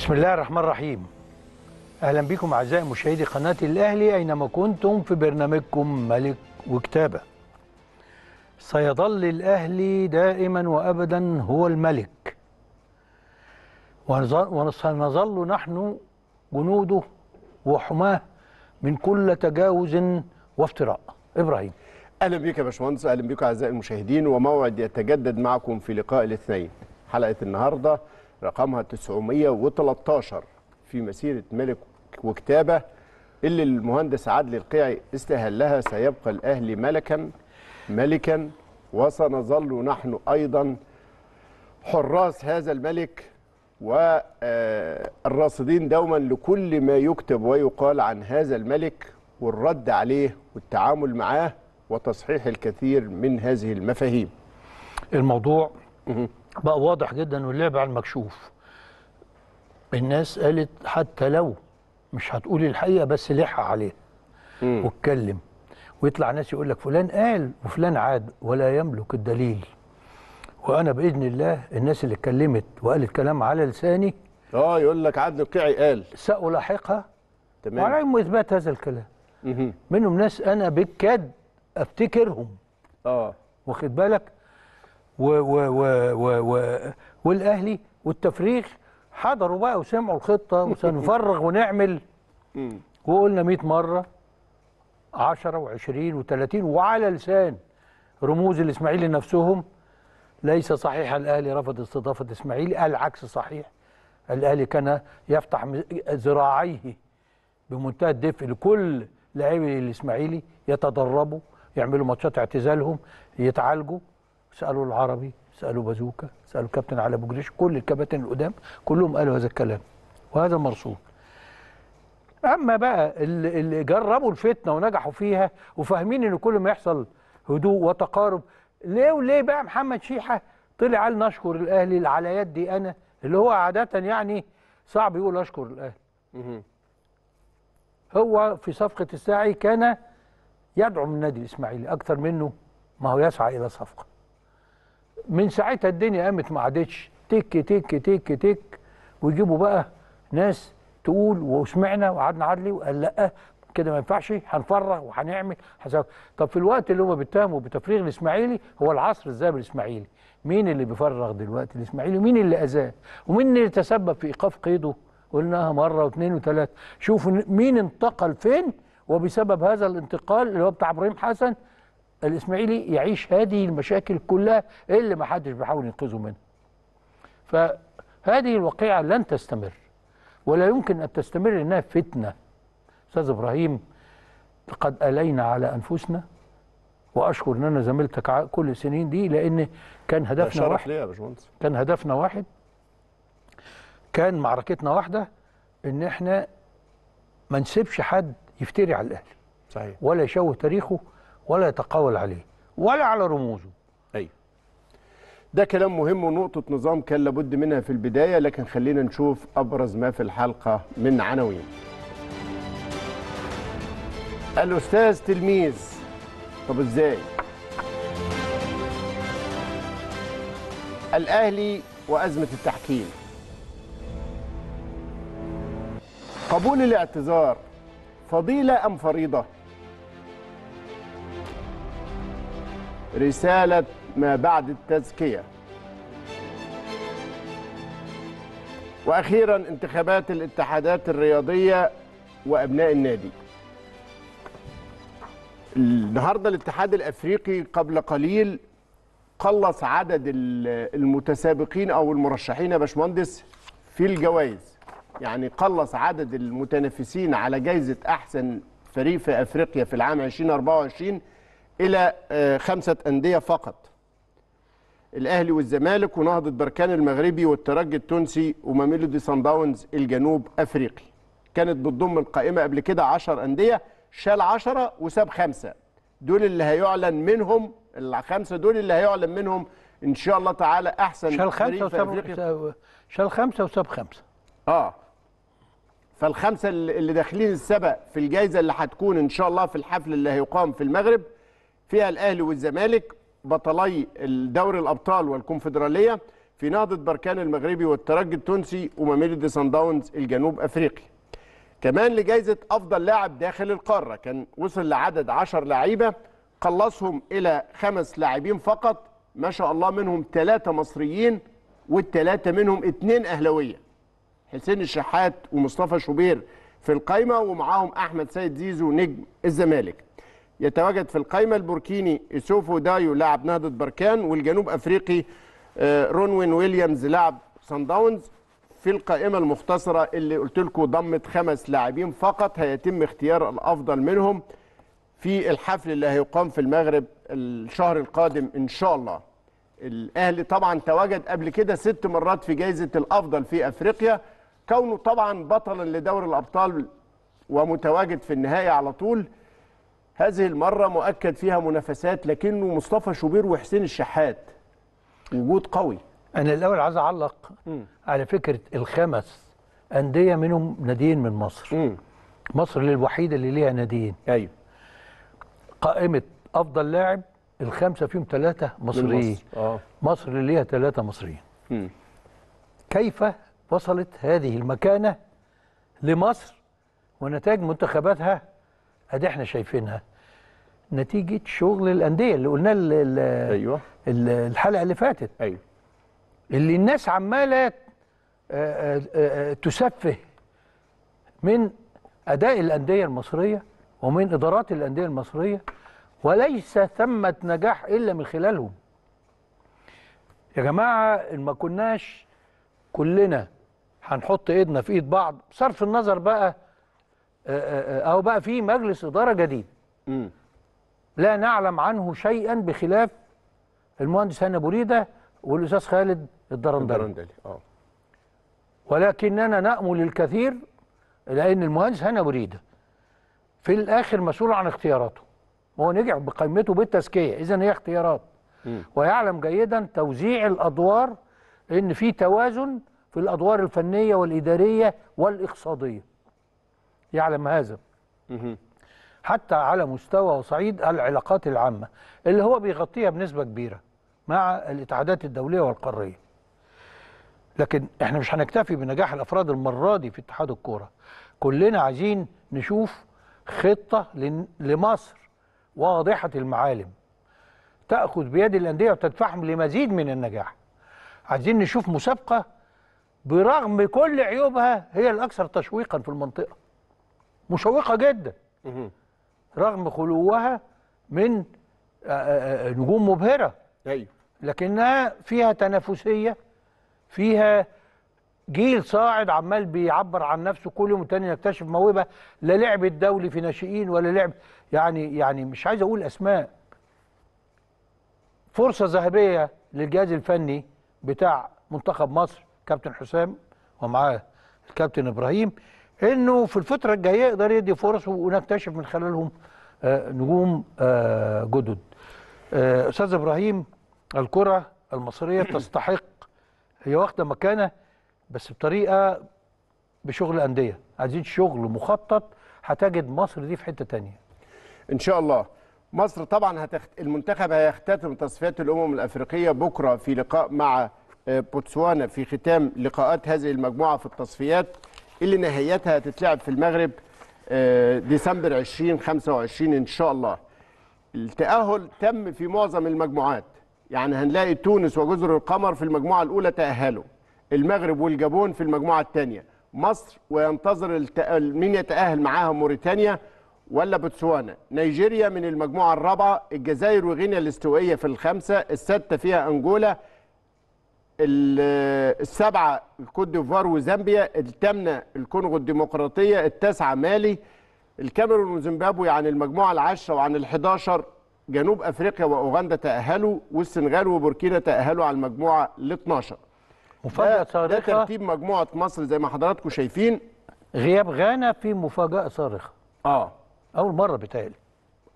بسم الله الرحمن الرحيم اهلا بكم اعزائي مشاهدي قناه الاهلي اينما كنتم في برنامجكم ملك وكتابه سيظل الاهلي دائما وابدا هو الملك وسنظل نحن جنوده وحماه من كل تجاوز وافتراء ابراهيم اهلا بك يا باشمهندس اهلا بكم اعزائي المشاهدين وموعد يتجدد معكم في لقاء الاثنين حلقه النهارده رقمها 913 في مسيرة ملك وكتابة اللي المهندس عدلي القيعي استهلها سيبقى الأهلي ملكا ملكا وسنظل نحن أيضا حراس هذا الملك والراصدين آه، دوما لكل ما يكتب ويقال عن هذا الملك والرد عليه والتعامل معاه وتصحيح الكثير من هذه المفاهيم الموضوع بقى واضح جدا واللعب على المكشوف الناس قالت حتى لو مش هتقولي الحقيقه بس لح عليها واتكلم ويطلع ناس يقول لك فلان قال وفلان عاد ولا يملك الدليل وانا باذن الله الناس اللي اتكلمت وقالت كلام على لساني اه يقول لك عدل القيعي قال سالاحقها تمام وعليهم اثبات هذا الكلام منهم ناس انا بالكاد افتكرهم اه واخد بالك و و و و و والاهلي والتفريغ حضروا بقى وسمعوا الخطه وسنفرغ ونعمل وقلنا 100 مره 10 و20 و30 وعلى لسان رموز الاسماعيلي نفسهم ليس صحيح الاهلي رفض استضافه الاسماعيلي العكس صحيح الاهلي كان يفتح ذراعيه بمنتهى الدفء لكل لاعبي الاسماعيلي يتدربوا يعملوا ماتشات اعتزالهم يتعالجوا سالوا العربي سالوا بازوكا سالوا كابتن علي ابو جريش كل الكباتن القدام كلهم قالوا هذا الكلام وهذا مرصود اما بقى اللي جربوا الفتنه ونجحوا فيها وفاهمين ان كل ما يحصل هدوء وتقارب ليه وليه بقى محمد شيحه طلع قال نشكر الاهلي على يدي انا اللي هو عاده يعني صعب يقول اشكر الاهلي هو في صفقه الساعي كان يدعم النادي الاسماعيلي اكثر منه ما هو يسعى الى صفقه من ساعتها الدنيا قامت ما عادتش تك تك تك تك ويجيبوا بقى ناس تقول وسمعنا وقعدنا عدلي وقال لا كده ما ينفعش هنفرغ وهنعمل طب في الوقت اللي هم بيتهموا بتفريغ الاسماعيلي هو العصر الذهبي الاسماعيلي مين اللي بيفرغ دلوقتي الاسماعيلي ومين اللي اذاه ومين اللي تسبب في ايقاف قيده قلناها مره واثنين وثلاثه شوفوا مين انتقل فين وبسبب هذا الانتقال اللي هو بتاع ابراهيم حسن الاسماعيلي يعيش هذه المشاكل كلها اللي ما حدش بيحاول ينقذه منها فهذه الواقعة لن تستمر ولا يمكن أن تستمر إنها فتنة أستاذ إبراهيم قد ألينا على أنفسنا وأشكر إن أنا زميلتك كل السنين دي لأن كان هدفنا واحد كان هدفنا واحد كان معركتنا واحدة إن إحنا ما نسيبش حد يفتري على الأهلي صحيح ولا يشوه تاريخه ولا يتقاول عليه ولا على رموزه أيوة. ده كلام مهم ونقطة نظام كان لابد منها في البداية لكن خلينا نشوف أبرز ما في الحلقة من عناوين الأستاذ تلميذ طب إزاي الأهلي وأزمة التحكيم قبول الاعتذار فضيلة أم فريضة رسالة ما بعد التزكية وأخيرا انتخابات الاتحادات الرياضية وأبناء النادي النهاردة الاتحاد الأفريقي قبل قليل قلص عدد المتسابقين أو المرشحين يا باشمهندس في الجوائز يعني قلص عدد المتنافسين على جائزة أحسن فريق في أفريقيا في العام 2024 الى آه، خمسه انديه فقط الاهلي والزمالك ونهضه بركان المغربي والترجي التونسي وماميلودي سان داونز الجنوب افريقي كانت بتضم القائمه قبل كده 10 انديه شال 10 وساب خمسه دول اللي هيعلن منهم الخمسه دول اللي هيعلن منهم ان شاء الله تعالى احسن شال خمسه وساب شال خمسه وساب خمسه اه فالخمسه اللي داخلين السبق في الجائزه اللي هتكون ان شاء الله في الحفل اللي هيقام في المغرب فيها الاهلي والزمالك بطلي دوري الابطال والكونفدراليه في نهضه بركان المغربي والترجي التونسي وماميلودي سان داونز الجنوب افريقي. كمان لجائزه افضل لاعب داخل القاره كان وصل لعدد 10 لعيبه قلصهم الى خمس لاعبين فقط ما شاء الله منهم ثلاثه مصريين والثلاثه منهم اثنين اهلاويه. حسين الشحات ومصطفى شوبير في القايمه ومعاهم احمد سيد زيزو نجم الزمالك. يتواجد في القائمة البوركيني إسوفو دايو لاعب نهضة بركان والجنوب أفريقي آه، رونوين ويليامز لاعب سان داونز في القائمة المختصرة اللي قلت لكم ضمت خمس لاعبين فقط هيتم اختيار الأفضل منهم في الحفل اللي هيقام في المغرب الشهر القادم إن شاء الله الأهلي طبعا تواجد قبل كده ست مرات في جائزة الأفضل في أفريقيا كونه طبعا بطلا لدور الأبطال ومتواجد في النهائي على طول هذه المرة مؤكد فيها منافسات لكنه مصطفى شوبير وحسين الشحات وجود قوي أنا الأول عايز أعلق م. على فكرة الخمس أندية منهم ناديين من مصر م. مصر الوحيدة اللي ليها ناديين أيوه قائمة أفضل لاعب الخمسة فيهم ثلاثة مصريين مصر. آه. مصر اللي ليها ثلاثة مصريين م. كيف وصلت هذه المكانة لمصر ونتائج منتخباتها ادي احنا شايفينها نتيجه شغل الانديه اللي قلناه ايوه الحلقه اللي فاتت ايوه اللي الناس عماله آه، آه، آه، تسفه من اداء الانديه المصريه ومن ادارات الانديه المصريه وليس ثمه نجاح الا من خلالهم يا جماعه ان ما كناش كلنا هنحط ايدنا في ايد بعض بصرف النظر بقى اهو بقى في مجلس اداره جديد م. لا نعلم عنه شيئا بخلاف المهندس هاني بوريده والاستاذ خالد الدرندلي الدرندلي اه ولكننا نامل الكثير لان المهندس هاني بوريده في الاخر مسؤول عن اختياراته هو نجح بقيمته بالتزكيه اذا هي اختيارات م. ويعلم جيدا توزيع الادوار ان في توازن في الادوار الفنيه والاداريه والاقتصاديه يعلم هذا -م. حتى على مستوى وصعيد العلاقات العامة اللي هو بيغطيها بنسبة كبيرة مع الاتحادات الدولية والقارية لكن احنا مش هنكتفي بنجاح الافراد المره دي في اتحاد الكوره كلنا عايزين نشوف خطه لمصر واضحه المعالم تاخذ بيد الانديه وتدفعهم لمزيد من النجاح عايزين نشوف مسابقه برغم كل عيوبها هي الاكثر تشويقا في المنطقه مشوقه جدا رغم خلوها من آه، آه، آه، نجوم مبهره ايوه لكنها فيها تنافسيه فيها جيل صاعد عمال بيعبر عن نفسه كل يوم تاني يكتشف موهبه لا لعب الدولي في ناشئين ولا لعب يعني يعني مش عايز اقول اسماء فرصه ذهبيه للجهاز الفني بتاع منتخب مصر كابتن حسام ومعاه الكابتن ابراهيم انه في الفتره الجايه يقدر يدي فرص ونكتشف من خلالهم آه، نجوم آه، جدد آه، استاذ ابراهيم الكره المصريه تستحق هي واخده مكانه بس بطريقه بشغل انديه عايزين شغل مخطط هتجد مصر دي في حته تانية ان شاء الله مصر طبعا هتخت... المنتخب هيختتم تصفيات الامم الافريقيه بكره في لقاء مع بوتسوانا في ختام لقاءات هذه المجموعه في التصفيات اللي نهايتها هتتلعب في المغرب آه، ديسمبر 2025 ان شاء الله التاهل تم في معظم المجموعات يعني هنلاقي تونس وجزر القمر في المجموعه الاولى تاهلوا المغرب والجابون في المجموعه الثانيه مصر وينتظر مين يتاهل معاها موريتانيا ولا بوتسوانا نيجيريا من المجموعه الرابعه الجزائر وغينيا الاستوائيه في الخامسه السادسه فيها انجولا السبعه الكوت ديفوار وزامبيا الثامنه الكونغو الديمقراطيه التاسعه مالي الكاميرون وزيمبابوي عن المجموعه العاشره وعن ال11 جنوب افريقيا واوغندا تاهلوا والسنغال وبوركينا تاهلوا على المجموعه ال12 مفاجاه صارخه ده ترتيب مجموعه مصر زي ما حضراتكم شايفين غياب غانا في مفاجاه صارخه اه اول مره بتهيألي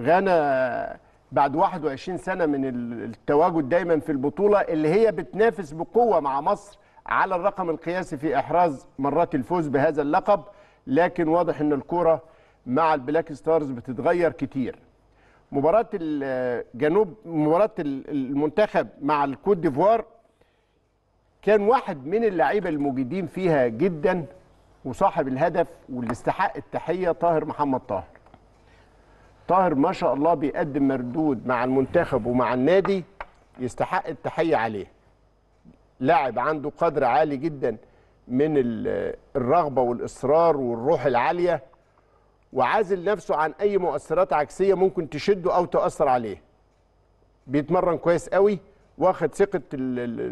غانا بعد 21 سنه من التواجد دايما في البطوله اللي هي بتنافس بقوه مع مصر على الرقم القياسي في احراز مرات الفوز بهذا اللقب لكن واضح ان الكوره مع البلاك ستارز بتتغير كتير مباراه الجنوب مباراه المنتخب مع الكوت ديفوار كان واحد من اللعيبه المجيدين فيها جدا وصاحب الهدف واللي استحق التحيه طاهر محمد طاهر طاهر ما شاء الله بيقدم مردود مع المنتخب ومع النادي يستحق التحيه عليه لاعب عنده قدر عالي جدا من الرغبه والاصرار والروح العاليه وعازل نفسه عن اي مؤثرات عكسيه ممكن تشده او تاثر عليه بيتمرن كويس قوي واخد ثقه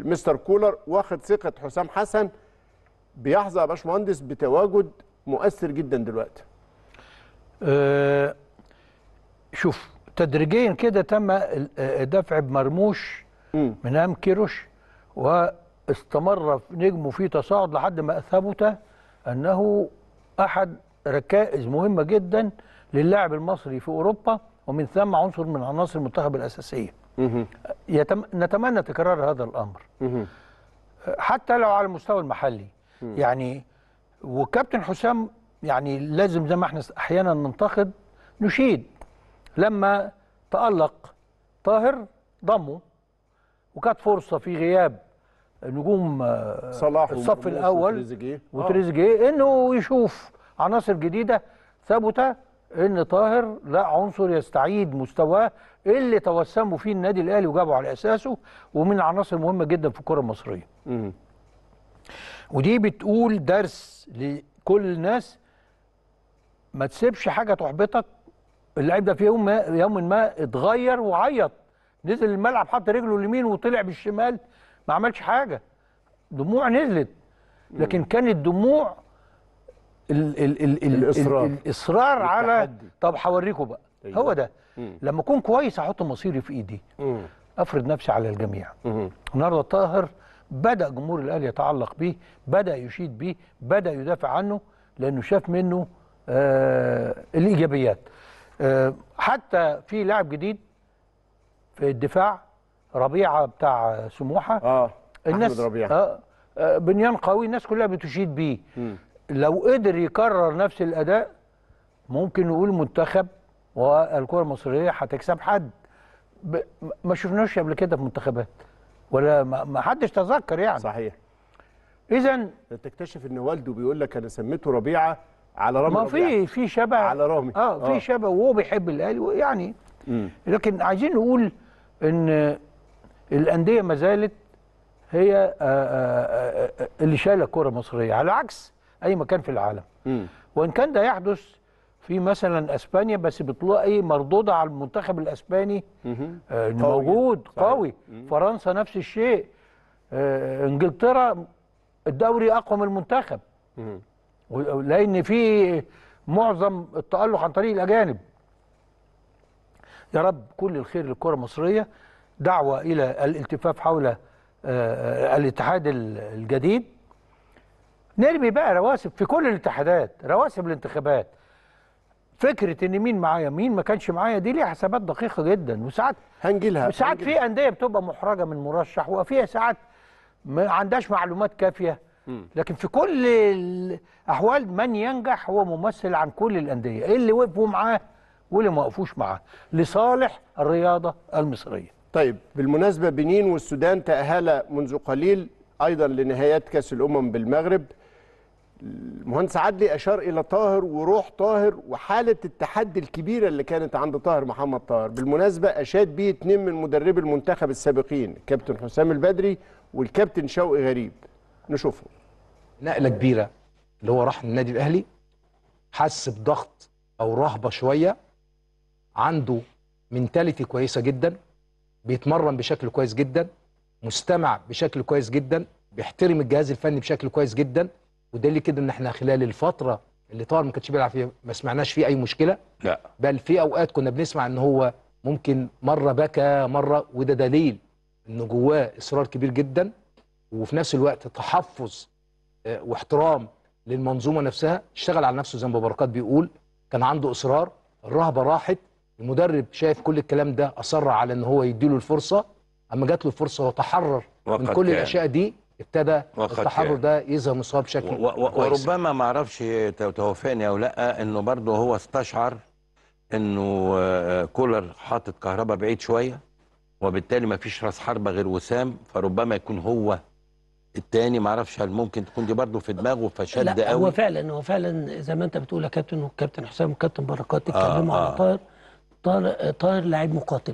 مستر كولر واخد ثقه حسام حسن بيحظى يا باشمهندس بتواجد مؤثر جدا دلوقتي أه شوف تدريجيا كده تم دفع بمرموش من أم كيروش واستمر في نجمه في تصاعد لحد ما اثبت انه احد ركائز مهمه جدا للاعب المصري في اوروبا ومن ثم عنصر من عناصر المنتخب الاساسيه. يتم... نتمنى تكرار هذا الامر. حتى لو على المستوى المحلي يعني وكابتن حسام يعني لازم زي ما احنا احيانا ننتقد نشيد لما تألق طاهر ضمه وكانت فرصة في غياب نجوم آه، صلاح الصف الأول وتريزيجيه آه. إنه يشوف عناصر جديدة ثابتة إن طاهر لا عنصر يستعيد مستواه اللي توسموا فيه النادي الأهلي وجابوا على أساسه ومن العناصر المهمة جدا في الكرة المصرية. م. ودي بتقول درس لكل الناس ما تسيبش حاجة تحبطك اللاعب ده في يوم ما يوم ما اتغير وعيط نزل الملعب حط رجله اليمين وطلع بالشمال ما عملش حاجه دموع نزلت لكن كانت دموع الـ الـ الـ الـ الاصرار الاصرار على طب هوريكم بقى أيوة. هو ده مم. لما اكون كويس احط مصيري في ايدي مم. افرض نفسي على الجميع النهارده طاهر بدا جمهور الاهلي يتعلق بيه بدا يشيد بيه بدا يدافع عنه لانه شاف منه آه الايجابيات آه، حتى في لاعب جديد في الدفاع ربيعه بتاع سموحه اه الناس ربيعه آه،, آه بنيان قوي الناس كلها بتشيد بيه لو قدر يكرر نفس الاداء ممكن نقول منتخب والكره المصريه هتكسب حد ما شفناش قبل كده في منتخبات ولا ما حدش تذكر يعني صحيح اذا تكتشف ان والده بيقول لك انا سميته ربيعه على رامي ما في يعني. في شبه على رامي اه في آه. شبه وهو بيحب الاهلي يعني م. لكن عايزين نقول ان الانديه ما زالت هي آآ آه، آآ آه، اللي شايله الكره المصريه على عكس اي مكان في العالم م. وان كان ده يحدث في مثلا اسبانيا بس بتلاقي مردوده على المنتخب الاسباني آه موجود صحيح. قوي فرنسا نفس الشيء آه انجلترا الدوري اقوى من المنتخب م. لان في معظم التالق عن طريق الاجانب يا رب كل الخير للكره المصريه دعوه الى الالتفاف حول آه، آه، الاتحاد الجديد نرمي بقى رواسب في كل الاتحادات رواسب الانتخابات فكره ان مين معايا مين ما كانش معايا دي ليها حسابات دقيقه جدا وساعات هنجيلها وساعات في انديه بتبقى محرجه من مرشح وفيها ساعات ما عندهاش معلومات كافيه لكن في كل الاحوال من ينجح هو ممثل عن كل الانديه إيه اللي وقفوا معاه واللي ما وقفوش معاه لصالح الرياضه المصريه طيب بالمناسبه بنين والسودان تاهلا منذ قليل ايضا لنهايات كاس الامم بالمغرب المهندس عدلي اشار الى طاهر وروح طاهر وحاله التحدي الكبيره اللي كانت عند طاهر محمد طاهر بالمناسبه اشاد بيه اتنين من مدربي المنتخب السابقين كابتن حسام البدري والكابتن شوقي غريب نشوفه نقله كبيره اللي هو راح النادي الاهلي حس بضغط او رهبه شويه عنده منتاليتي كويسه جدا بيتمرن بشكل كويس جدا مستمع بشكل كويس جدا بيحترم الجهاز الفني بشكل كويس جدا وده اللي كده ان احنا خلال الفتره اللي طاهر ما كانش بيلعب فيها ما سمعناش فيه اي مشكله لا بل في اوقات كنا بنسمع ان هو ممكن مره بكى مره وده دليل ان جواه اصرار كبير جدا وفي نفس الوقت تحفظ آه، واحترام للمنظومه نفسها اشتغل على نفسه زي ما بركات بيقول كان عنده اصرار الرهبه راحت المدرب شايف كل الكلام ده اصر على ان هو يديله الفرصه اما جات له الفرصه وتحرر من كل كان. الاشياء دي ابتدى التحرر كان. ده يظهر مصاب بشكل و و كويس. وربما ما اعرفش توافقني او لا انه برضه هو استشعر انه آه، آه، كولر حاطط كهرباء بعيد شويه وبالتالي ما فيش راس حربه غير وسام فربما يكون هو التاني ما اعرفش هل ممكن تكون دي برضه في دماغه فشد قوي لا هو فعلا هو فعلا زي ما انت بتقول يا كابتن والكابتن حسام والكابتن بركات آه، اتكلموا آه على طاهر طاهر طاهر لعيب مقاتل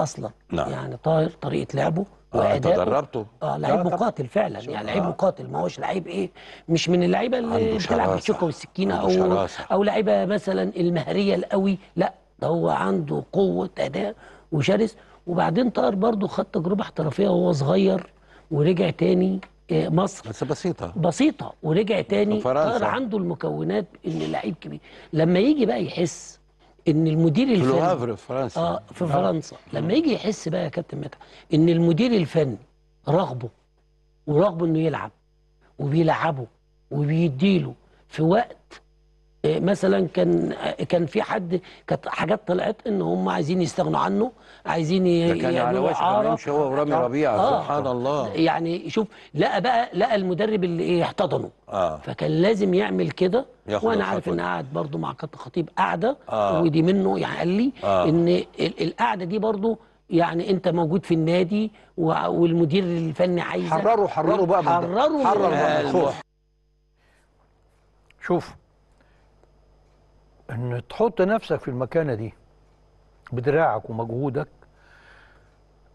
اصلا نعم. يعني طاهر طريقه لعبه واداءه آه دربته اه لعيب مقاتل فعلا يعني لعيب آه. مقاتل ما هوش لعيب ايه مش من اللعيبه اللي بتلعب بالشوكه والسكينه او شراسة. او لعيبه مثلا المهريه القوي لا ده هو عنده قوه اداء وشرس وبعدين طاهر برضه خد تجربه احترافيه وهو صغير ورجع تاني آه، مصر بس بسيطه بسيطه ورجع تاني صار عنده المكونات ان لعيب كبير لما يجي بقى يحس ان المدير الفني في الهافر في فرنسا اه في آه. فرنسا لما يجي يحس بقى يا كابتن متعب ان المدير الفني رغبه ورغبه انه يلعب وبيلعبه وبيديله في وقت آه، مثلا كان كان في حد كانت حاجات طلعت ان هم عايزين يستغنوا عنه عايزين ده كان على وشك يمشي هو ورامي آه، ربيعه آه سبحان الله يعني شوف لقى بقى لقى المدرب اللي يحتضنه احتضنه آه فكان لازم يعمل كده وانا عارف ان قعد برضه مع كابتن خطيب قعده آه ودي منه يعني قال لي آه ان القعده دي برضه يعني انت موجود في النادي والمدير الفني عايزك حرروا حرروا بقى حرروا حرروا الخوف آه. شوف ان تحط نفسك في المكانه دي بدراعك ومجهودك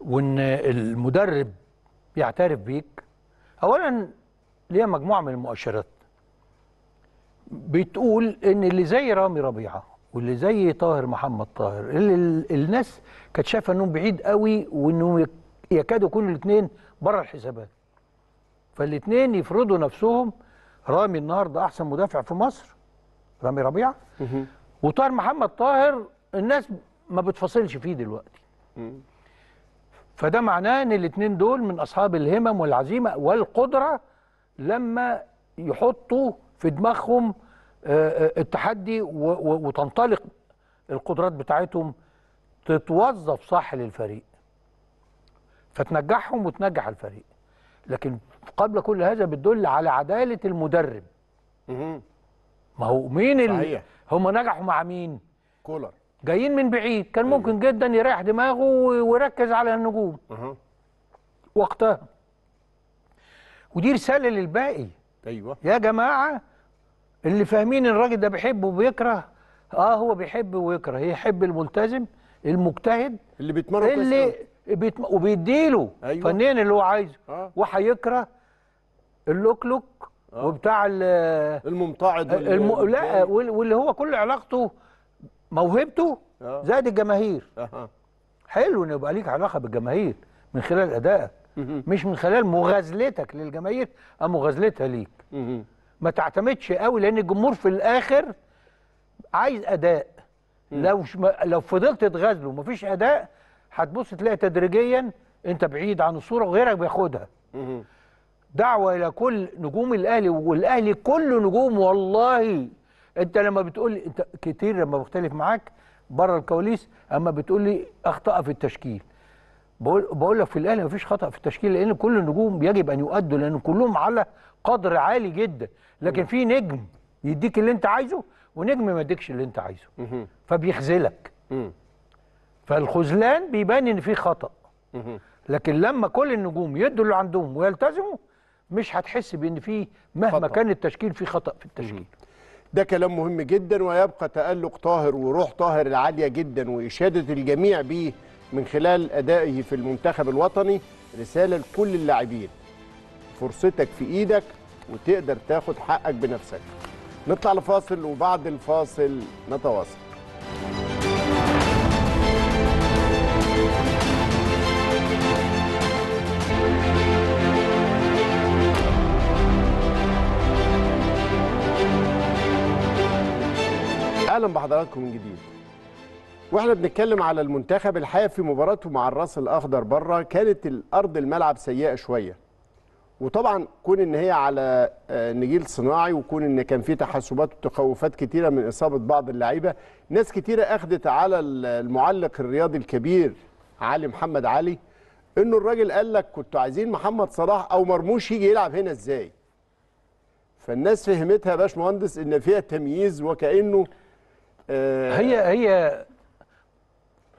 وان المدرب يعترف بيك اولا ليها مجموعه من المؤشرات بتقول ان اللي زي رامي ربيعه واللي زي طاهر محمد طاهر اللي الناس كانت شايفه انهم بعيد قوي وانهم يكادوا يكونوا الاثنين بره الحسابات فالاثنين يفرضوا نفسهم رامي النهارده احسن مدافع في مصر رامي ربيعه وطاهر محمد طاهر الناس ما بتفاصلش فيه دلوقتي فده معناه ان الاثنين دول من اصحاب الهمم والعزيمه والقدره لما يحطوا في دماغهم آه، آه، التحدي وتنطلق القدرات بتاعتهم تتوظف صح للفريق فتنجحهم وتنجح الفريق لكن قبل كل هذا بتدل على عداله المدرب ما هو مين اللي هم نجحوا مع مين كولر جايين من بعيد كان أيوة. ممكن جدا يريح دماغه ويركز على النجوم وقتها ودي رساله للباقي ايوه يا جماعه اللي فاهمين الراجل ده بيحب وبيكره اه هو بيحب ويكره يحب الملتزم المجتهد اللي بيتمرن اللي بيتم... وبيديله أيوة. فنيا اللي هو عايزه آه. وهيكره اللوكلوك آه. وبتاع الممتعض الم... لا واللي هو كل علاقته موهبته آه. زائد الجماهير حلو ان يبقى ليك علاقه بالجماهير من خلال ادائك مش من خلال مغازلتك للجماهير او أه مغازلتها ليك ما تعتمدش قوي لان الجمهور في الاخر عايز اداء لو لو فضلت تغازله ومفيش اداء هتبص تلاقي تدريجيا انت بعيد عن الصوره وغيرك بياخدها دعوه الى كل نجوم الاهلي والاهلي كله نجوم والله انت لما بتقول لي انت كتير لما بختلف معاك بره الكواليس اما بتقول لي اخطا في التشكيل بقول بقول لك في الاهلي مفيش خطا في التشكيل لان كل النجوم يجب ان يؤدوا لان كلهم على قدر عالي جدا لكن في نجم يديك اللي انت عايزه ونجم ما يديكش اللي انت عايزه فبيخذلك فالخذلان بيبان ان في خطا لكن لما كل النجوم يدوا اللي عندهم ويلتزموا مش هتحس بان في مهما خطأ. كان التشكيل في خطا في التشكيل ده كلام مهم جدا ويبقى تألق طاهر وروح طاهر العالية جدا وإشادة الجميع بيه من خلال أدائه في المنتخب الوطني رسالة لكل اللاعبين فرصتك في إيدك وتقدر تاخد حقك بنفسك نطلع لفاصل وبعد الفاصل نتواصل اهلا بحضراتكم من جديد واحنا بنتكلم على المنتخب الحقيقه في مباراته مع الراس الاخضر بره كانت الارض الملعب سيئه شويه وطبعا كون ان هي على آه، نجيل صناعي وكون ان كان في تحسبات وتخوفات كتيره من اصابه بعض اللعيبه ناس كتيره اخذت على المعلق الرياضي الكبير علي محمد علي انه الراجل قال لك كنتوا عايزين محمد صلاح او مرموش يجي يلعب هنا ازاي فالناس فهمتها يا باشمهندس ان فيها تمييز وكانه آه، هي هي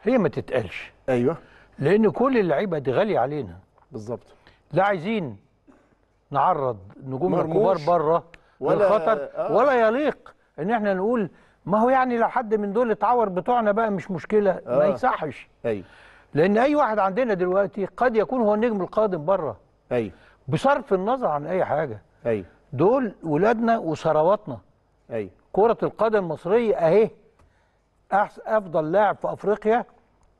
هي ما تتقالش ايوه لان كل اللعيبه دي غاليه علينا بالظبط لا عايزين نعرض نجومنا الكبار بره ولا آه ولا يليق ان احنا نقول ما هو يعني لو حد من دول اتعور بتوعنا بقى مش مشكله آه ما يصحش ايوه لان اي واحد عندنا دلوقتي قد يكون هو النجم القادم بره ايوه بصرف النظر عن اي حاجه ايوه دول ولادنا وثرواتنا ايوه كرة القدم المصرية أهي أفضل لاعب في أفريقيا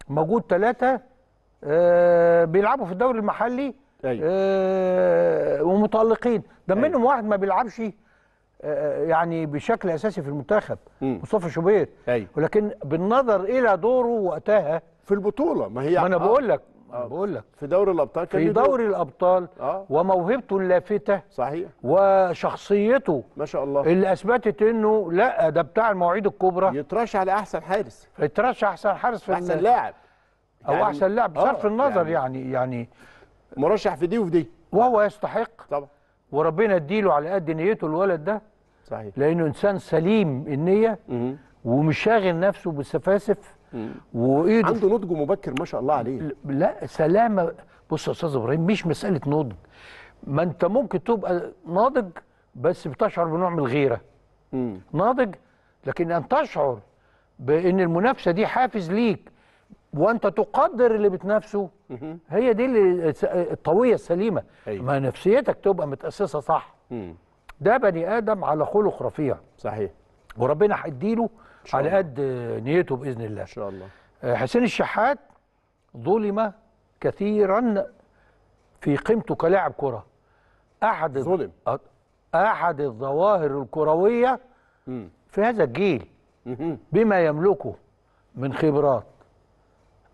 موجود ثلاثة آه بيلعبوا في الدوري المحلي أيوة. آه ومتألقين ده أيوة. منهم واحد ما بيلعبش آه، آه، يعني بشكل أساسي في المنتخب مصطفى شوبير أيوة. ولكن بالنظر إلى دوره وقتها في البطولة ما هي ما أنا آه. بقول لك آه بقول لك في دوري الابطال كان في دوري الابطال آه. وموهبته اللافته صحيح وشخصيته ما شاء الله اللي اثبتت انه لا ده بتاع المواعيد الكبرى يترشح لاحسن حارس يترشح احسن حارس في احسن لاعب يعني او احسن لاعب آه، بصرف آه. النظر يعني يعني, يعني مرشح في دي وفي دي وهو يستحق طبعا وربنا يديله على قد نيته الولد ده صحيح لانه انسان سليم النيه ومش شاغل نفسه بالسفاسف وايده عنده نضج مبكر ما شاء الله عليه لا سلامه بص يا استاذ ابراهيم مش مساله نضج ما انت ممكن تبقى ناضج بس بتشعر بنوع من الغيره ناضج لكن ان تشعر بان المنافسه دي حافز ليك وانت تقدر اللي بتنافسه هي دي الطويه السليمه أيوة. ما نفسيتك تبقى متاسسه صح ده بني ادم على خلق رفيع صحيح وربنا هيديله على قد نيته باذن الله ان شاء الله آه، حسين الشحات ظلم كثيرا في قيمته كلاعب كره احد ظلم احد الظواهر الكرويه م. في هذا الجيل بما يملكه من خبرات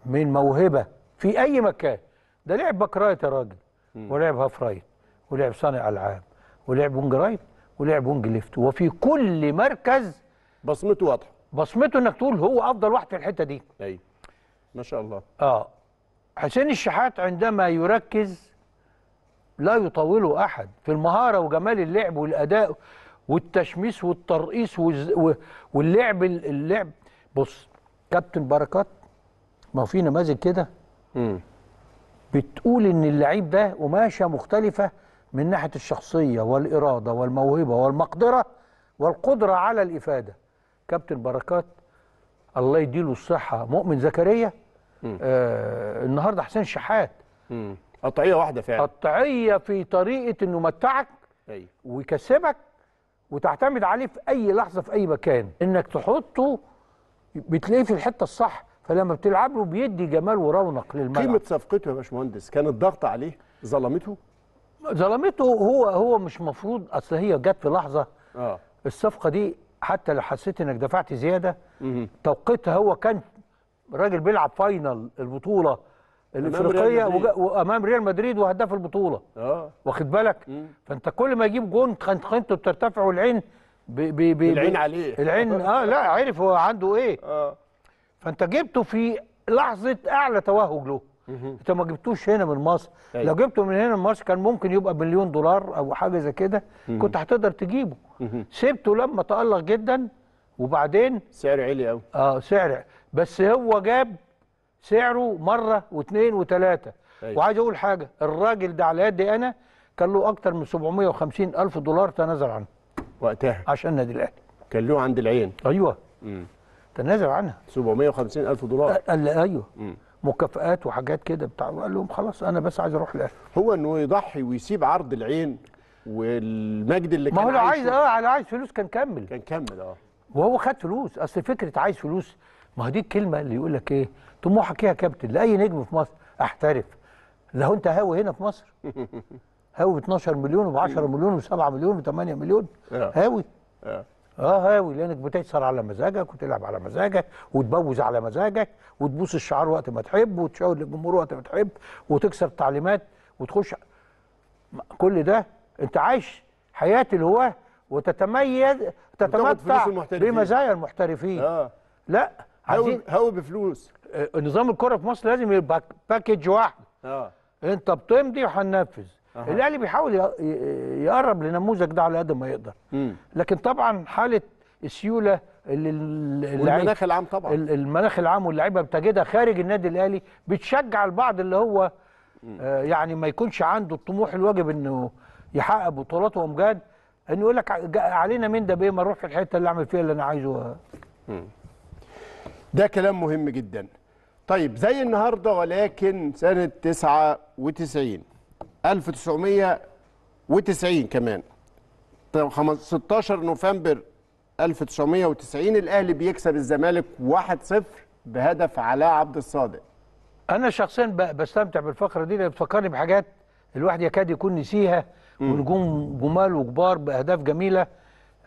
من موهبه في اي مكان ده لعب باك رايت يا راجل ولعب هاف رايت ولعب صانع العاب ولعب وينج رايت ولعب وينج ليفت وفي كل مركز بصمته واضحه بصمته انك تقول هو افضل واحد في الحته دي ايوه ما شاء الله اه حسين الشحات عندما يركز لا يطاوله احد في المهاره وجمال اللعب والاداء والتشميس والترقيص واللعب اللعب بص كابتن بركات ما في نماذج كده بتقول ان اللعيب ده قماشه مختلفه من ناحيه الشخصيه والاراده والموهبه والمقدره والقدره على الافاده كابتن بركات الله يديله الصحه مؤمن زكريا آه النهارده حسين شحات قطعيه واحده فعلا قطعيه في طريقه انه متعك أيوة. ويكسبك وتعتمد عليه في اي لحظه في اي مكان انك تحطه بتلاقيه في الحته الصح فلما بتلعب له بيدي جمال ورونق للملعب قيمه صفقته يا باشمهندس كان الضغط عليه ظلمته ظلمته هو هو مش مفروض اصل هي جت في لحظه اه الصفقه دي حتى لو حسيت انك دفعت زياده توقيتها هو كان راجل بيلعب فاينل البطوله الافريقيه وامام ريال مدريد وهداف البطوله اه واخد بالك مم. فانت كل ما يجيب جون انتوا بترتفع والعين بي بي بي العين عليه العين اه لا عرف هو عنده ايه اه فانت جبته في لحظه اعلى توهج له انت ما جبتوش هنا من مصر أيوة. لو جبته من هنا من مصر كان ممكن يبقى مليون دولار او حاجه زي كده كنت هتقدر تجيبه سبته لما تالق جدا وبعدين سعره عالي قوي اه سعر بس هو جاب سعره مره واثنين وثلاثه أيوة. وعايز اقول حاجه الراجل ده على قد انا كان له اكتر من 750 الف دولار تنازل عنه وقتها عشان النادي الاهلي كان له عند العين ايوه امم تنازل عنها 750 الف دولار ايوه امم مكافآت وحاجات كده بتاع وقال لهم خلاص انا بس عايز اروح الاهلي هو انه يضحي ويسيب عرض العين والمجد اللي ما كان ما هو عايز اه لو عايز فلوس كان كمل كان كمل اه وهو خد فلوس اصل فكره عايز فلوس ما هو دي الكلمه اللي يقول لك ايه طموحك ايه يا كابتن لاي نجم في مصر احترف لو انت هاوي هنا في مصر هاوي ب 12 مليون وب 10 مليون و 7 مليون و 8 مليون آه. هاوي آه. اه هاوي لانك بتسهر على مزاجك وتلعب على مزاجك وتبوز على مزاجك وتبوس الشعار وقت ما تحب وتشاور للجمهور وقت ما تحب وتكسر تعليمات وتخش كل ده انت عايش حياه الهواه وتتميز تتمتع بمزايا المحترفين آه. لا عايزين هاوي بفلوس آه، نظام الكره في مصر لازم يبقى باكج واحد اه انت بتمضي وهننفذ أه. الاهلي بيحاول يقرب لنموذج ده على قد ما يقدر مم. لكن طبعا حاله السيوله اللي والمناخ العام طبعا المناخ العام واللعيبه بتجدها خارج النادي الاهلي بتشجع البعض اللي هو آه يعني ما يكونش عنده الطموح الواجب انه يحقق بطولات وامجاد انه يقول لك علينا من ده بايه ما نروح في الحته اللي اعمل فيها اللي انا عايزه ده كلام مهم جدا طيب زي النهارده ولكن سنه 99 1990 كمان 16 طيب، نوفمبر 1990 الاهلي بيكسب الزمالك 1-0 بهدف علاء عبد الصادق انا شخصيا بستمتع بالفقره دي بتفكرني بحاجات الواحد يكاد يكون نسيها ونجوم جمال وكبار باهداف جميله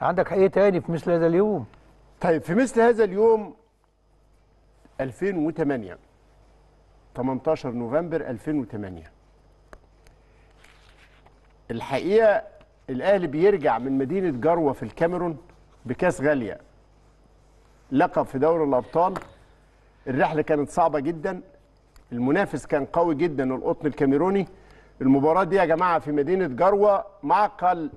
عندك ايه تاني في مثل هذا اليوم طيب في مثل هذا اليوم 2008 18 نوفمبر 2008 الحقيقه الاهلي بيرجع من مدينه جروه في الكاميرون بكاس غاليه لقب في دوري الابطال الرحله كانت صعبه جدا المنافس كان قوي جدا القطن الكاميروني المباراه دي يا جماعه في مدينه جروه معقل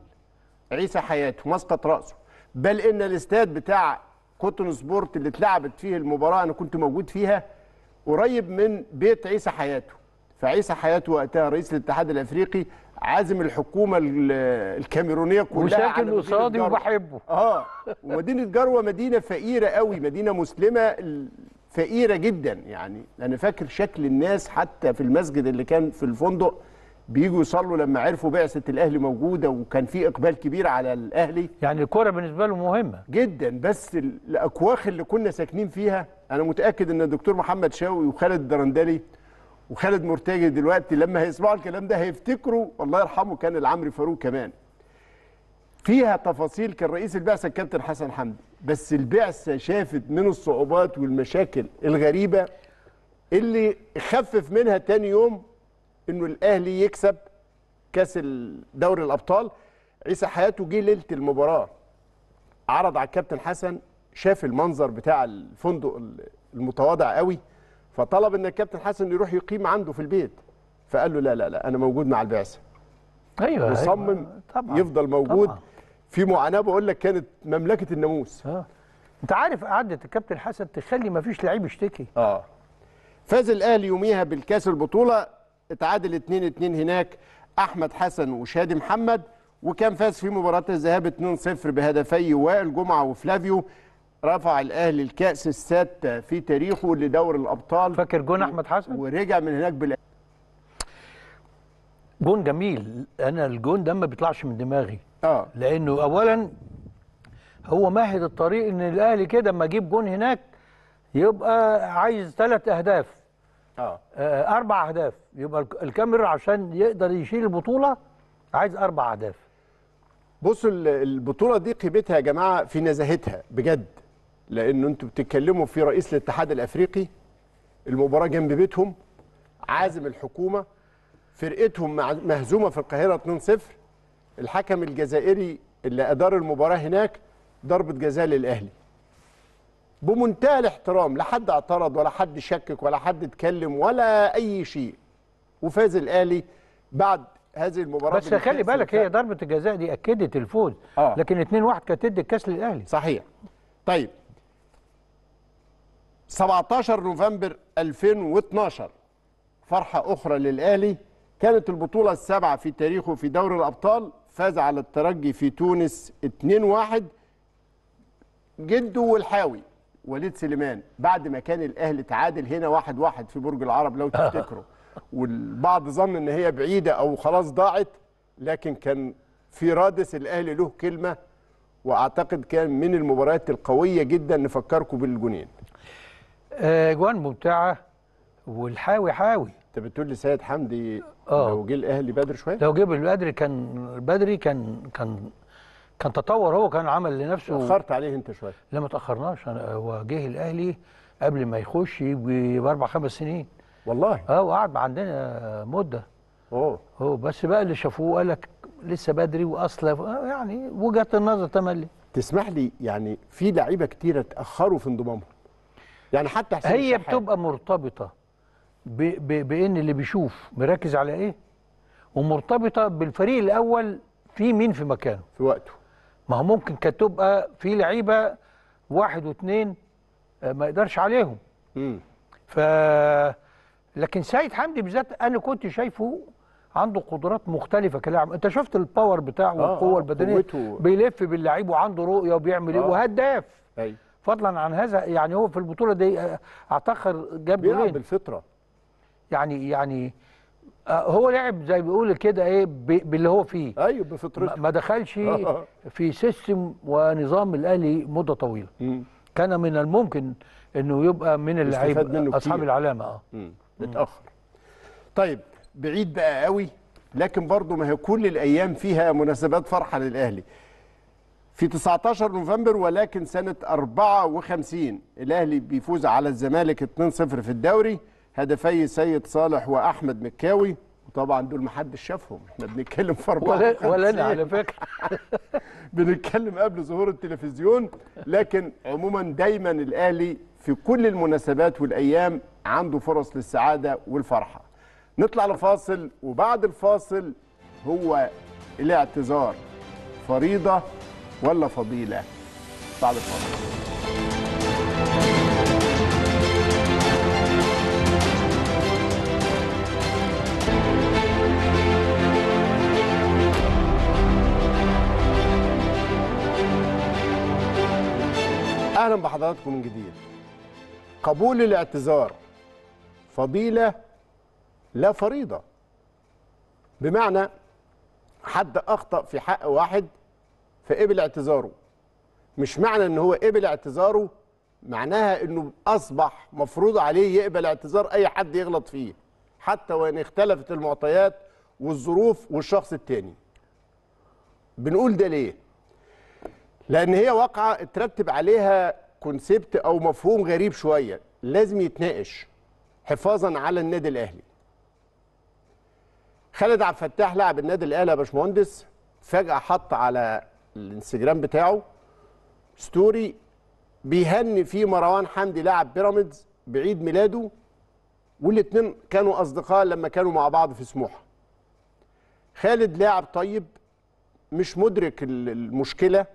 عيسى حياته مسقط راسه بل ان الاستاد بتاع كوتون سبورت اللي اتلعبت فيه المباراه انا كنت موجود فيها قريب من بيت عيسى حياته فعيسى حياته وقتها رئيس الاتحاد الافريقي عازم الحكومه الكاميرونيه كلها وشاكل قصادي وبحبه اه ومدينه جروه مدينه فقيره قوي مدينه مسلمه فقيره جدا يعني انا فاكر شكل الناس حتى في المسجد اللي كان في الفندق بيجوا يصلوا لما عرفوا بعثه الاهلي موجوده وكان في اقبال كبير على الاهلي يعني الكوره بالنسبه له مهمه جدا بس الاكواخ اللي كنا ساكنين فيها انا متاكد ان الدكتور محمد شاوي وخالد الدرندلي وخالد مرتجي دلوقتي لما هيسمعوا الكلام ده هيفتكروا الله يرحمه كان العمري فاروق كمان فيها تفاصيل كان رئيس البعثه الكابتن حسن حمدي بس البعثه شافت من الصعوبات والمشاكل الغريبه اللي خفف منها تاني يوم انه الاهلي يكسب كاس دوري الابطال عيسى حياته جه ليله المباراه عرض على الكابتن حسن شاف المنظر بتاع الفندق المتواضع قوي فطلب ان الكابتن حسن يروح يقيم عنده في البيت فقال له لا لا لا انا موجود مع البعثه ايوه مصمم أيوة. يفضل موجود طبعا. في معاناه بقول لك كانت مملكه الناموس اه انت عارف قعده الكابتن حسن تخلي ما فيش لعيب يشتكي اه فاز الاهلي يوميها بالكاس البطوله اتعادل 2-2 هناك احمد حسن وشادي محمد وكان فاز في مباراه الذهاب 2-0 بهدفي وائل جمعه وفلافيو رفع الاهلي الكاس السادسه في تاريخه لدور الابطال فاكر جون احمد حسن ورجع من هناك بال جون جميل انا الجون ده ما بيطلعش من دماغي اه لانه اولا هو مهد الطريق ان الاهلي كده اما اجيب جون هناك يبقى عايز ثلاث اهداف اه, آه، اربع اهداف يبقى الكاميرا عشان يقدر يشيل البطوله عايز اربع اهداف بصوا البطوله دي قيمتها يا جماعه في نزاهتها بجد لانه انتوا بتتكلموا في رئيس الاتحاد الافريقي المباراه جنب بيتهم عازم الحكومه فرقتهم مهزومه في القاهره 2-0 الحكم الجزائري اللي ادار المباراه هناك ضربه جزاء للاهلي بمنتهى الاحترام لا حد اعترض ولا حد شكك ولا حد اتكلم ولا اي شيء وفاز الاهلي بعد هذه المباراه بس خلي بالك هي ضربه الجزاء دي اكدت الفوز آه. لكن 2-1 كانت تدي الكاس للاهلي صحيح طيب 17 نوفمبر 2012 فرحة أخرى للأهلي كانت البطولة السابعة في تاريخه في دوري الأبطال فاز على الترجي في تونس 2-1 جده والحاوي وليد سليمان بعد ما كان الأهلي تعادل هنا 1-1 واحد واحد في برج العرب لو تفتكروا والبعض ظن ان هي بعيدة أو خلاص ضاعت لكن كان في رادس الأهلي له كلمة وأعتقد كان من المباريات القوية جدا نفكركم بالجنين اجوان آه، ممتعه والحاوي حاوي انت بتقول لسيد حمدي أوه. لو جه الاهلي بدري شويه لو جه بدري كان بدري كان كان كان تطور هو كان عمل لنفسه اتاخرت عليه انت شويه لا ما تاخرناش هو جه الاهلي قبل ما يخش باربع خمس سنين والله اه وقعد عندنا مده اوه هو بس بقى اللي شافوه قال لك لسه بدري واصلا يعني وجهه النظر تملي تسمح لي يعني في لعيبه كتيره اتاخروا في انضمامهم يعني حتى حسين هي بتبقى مرتبطه ب ب بان اللي بيشوف مركز على ايه ومرتبطه بالفريق الاول في مين في مكانه في وقته ما هو ممكن كانت تبقى في لعيبه واحد واثنين آه، ما يقدرش عليهم امم ف لكن سيد حمدي بالذات انا كنت شايفه عنده قدرات مختلفة كلاعب انت شفت الباور بتاعه آه، والقوة آه البدنية بيلف باللعيب وعنده رؤية وبيعمل ايه آه وهداف ايوه فضلا عن هذا يعني هو في البطوله دي آه، اعتقد جاب جولين بالفطره يعني يعني آه، هو لعب زي بيقول كده ايه باللي هو فيه ايوه بفطرته ما دخلش آه. في سيستم ونظام الاهلي مده طويله م. كان من الممكن انه يبقى من اللعيبه اصحاب العلامه اه متاخر طيب بعيد بقى قوي لكن برضه ما هي كل الايام فيها مناسبات فرحه للاهلي في 19 نوفمبر ولكن سنة 54 الأهلي بيفوز على الزمالك 2-0 في الدوري هدفي سيد صالح وأحمد مكاوي وطبعا دول محدش شافهم احنا بنتكلم في 54 ولا انا على فكره بنتكلم قبل ظهور التلفزيون لكن عموما دايما الاهلي في كل المناسبات والايام عنده فرص للسعاده والفرحه نطلع لفاصل وبعد الفاصل هو الاعتذار فريضه ولا فضيلة بعد الفاصل اهلا بحضراتكم من جديد قبول الاعتذار فضيله لا فريضه بمعنى حد اخطا في حق واحد فقبل اعتذاره مش معنى ان هو قبل اعتذاره معناها انه اصبح مفروض عليه يقبل اعتذار اي حد يغلط فيه حتى وان اختلفت المعطيات والظروف والشخص التاني بنقول ده ليه لان هي واقعه اترتب عليها كونسبت او مفهوم غريب شويه لازم يتناقش حفاظا على النادي الاهلي خالد عبد الفتاح لاعب النادي الاهلي يا باشمهندس فجاه حط على الانستجرام بتاعه ستوري بيهني فيه مروان حمدي لاعب بيراميدز بعيد ميلاده والاثنين كانوا اصدقاء لما كانوا مع بعض في سموحه خالد لاعب طيب مش مدرك المشكله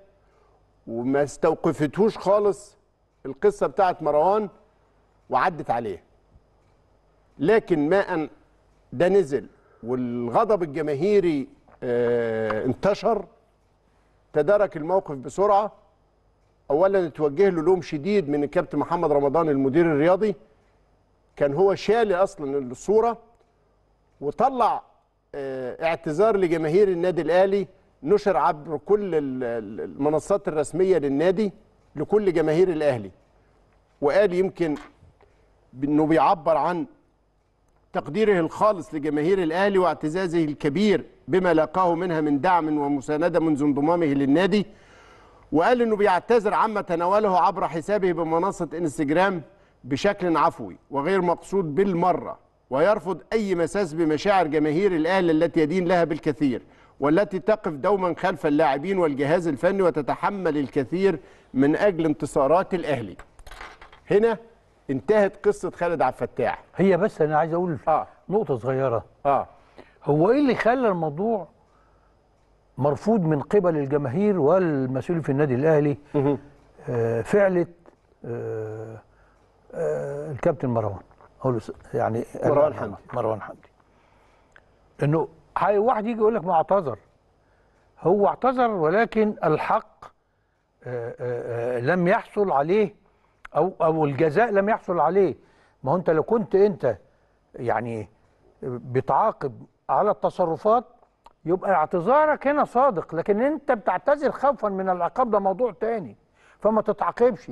وما استوقفتهوش خالص القصه بتاعت مروان وعدت عليه لكن ما ان ده نزل والغضب الجماهيري اه انتشر تدارك الموقف بسرعه اولا اتوجه له لوم شديد من الكابتن محمد رمضان المدير الرياضي كان هو شال اصلا الصوره وطلع آه، اعتذار لجماهير النادي الاهلي نشر عبر كل المنصات الرسميه للنادي لكل جماهير الاهلي وقال يمكن انه بيعبر عن تقديره الخالص لجماهير الاهلي واعتزازه الكبير بما لاقاه منها من دعم ومساندة منذ انضمامه للنادي وقال أنه بيعتذر عما تناوله عبر حسابه بمنصة إنستجرام بشكل عفوي وغير مقصود بالمرة ويرفض أي مساس بمشاعر جماهير الأهلي التي يدين لها بالكثير والتي تقف دوما خلف اللاعبين والجهاز الفني وتتحمل الكثير من أجل انتصارات الأهلي هنا انتهت قصة خالد عبد الفتاح هي بس أنا عايز أقول آه. نقطة صغيرة آه. هو ايه اللي خلى الموضوع مرفوض من قبل الجماهير والمسؤولين في النادي الاهلي آه، فعله آه، آه، الكابتن مروان هو يعني مروان حمدي مروان حمدي انه واحد يجي يقول لك ما اعتذر هو اعتذر ولكن الحق لم يحصل عليه او او الجزاء لم يحصل عليه ما هو انت لو كنت انت يعني بتعاقب على التصرفات يبقى اعتذارك هنا صادق لكن انت بتعتذر خوفا من العقاب ده موضوع تاني فما تتعاقبش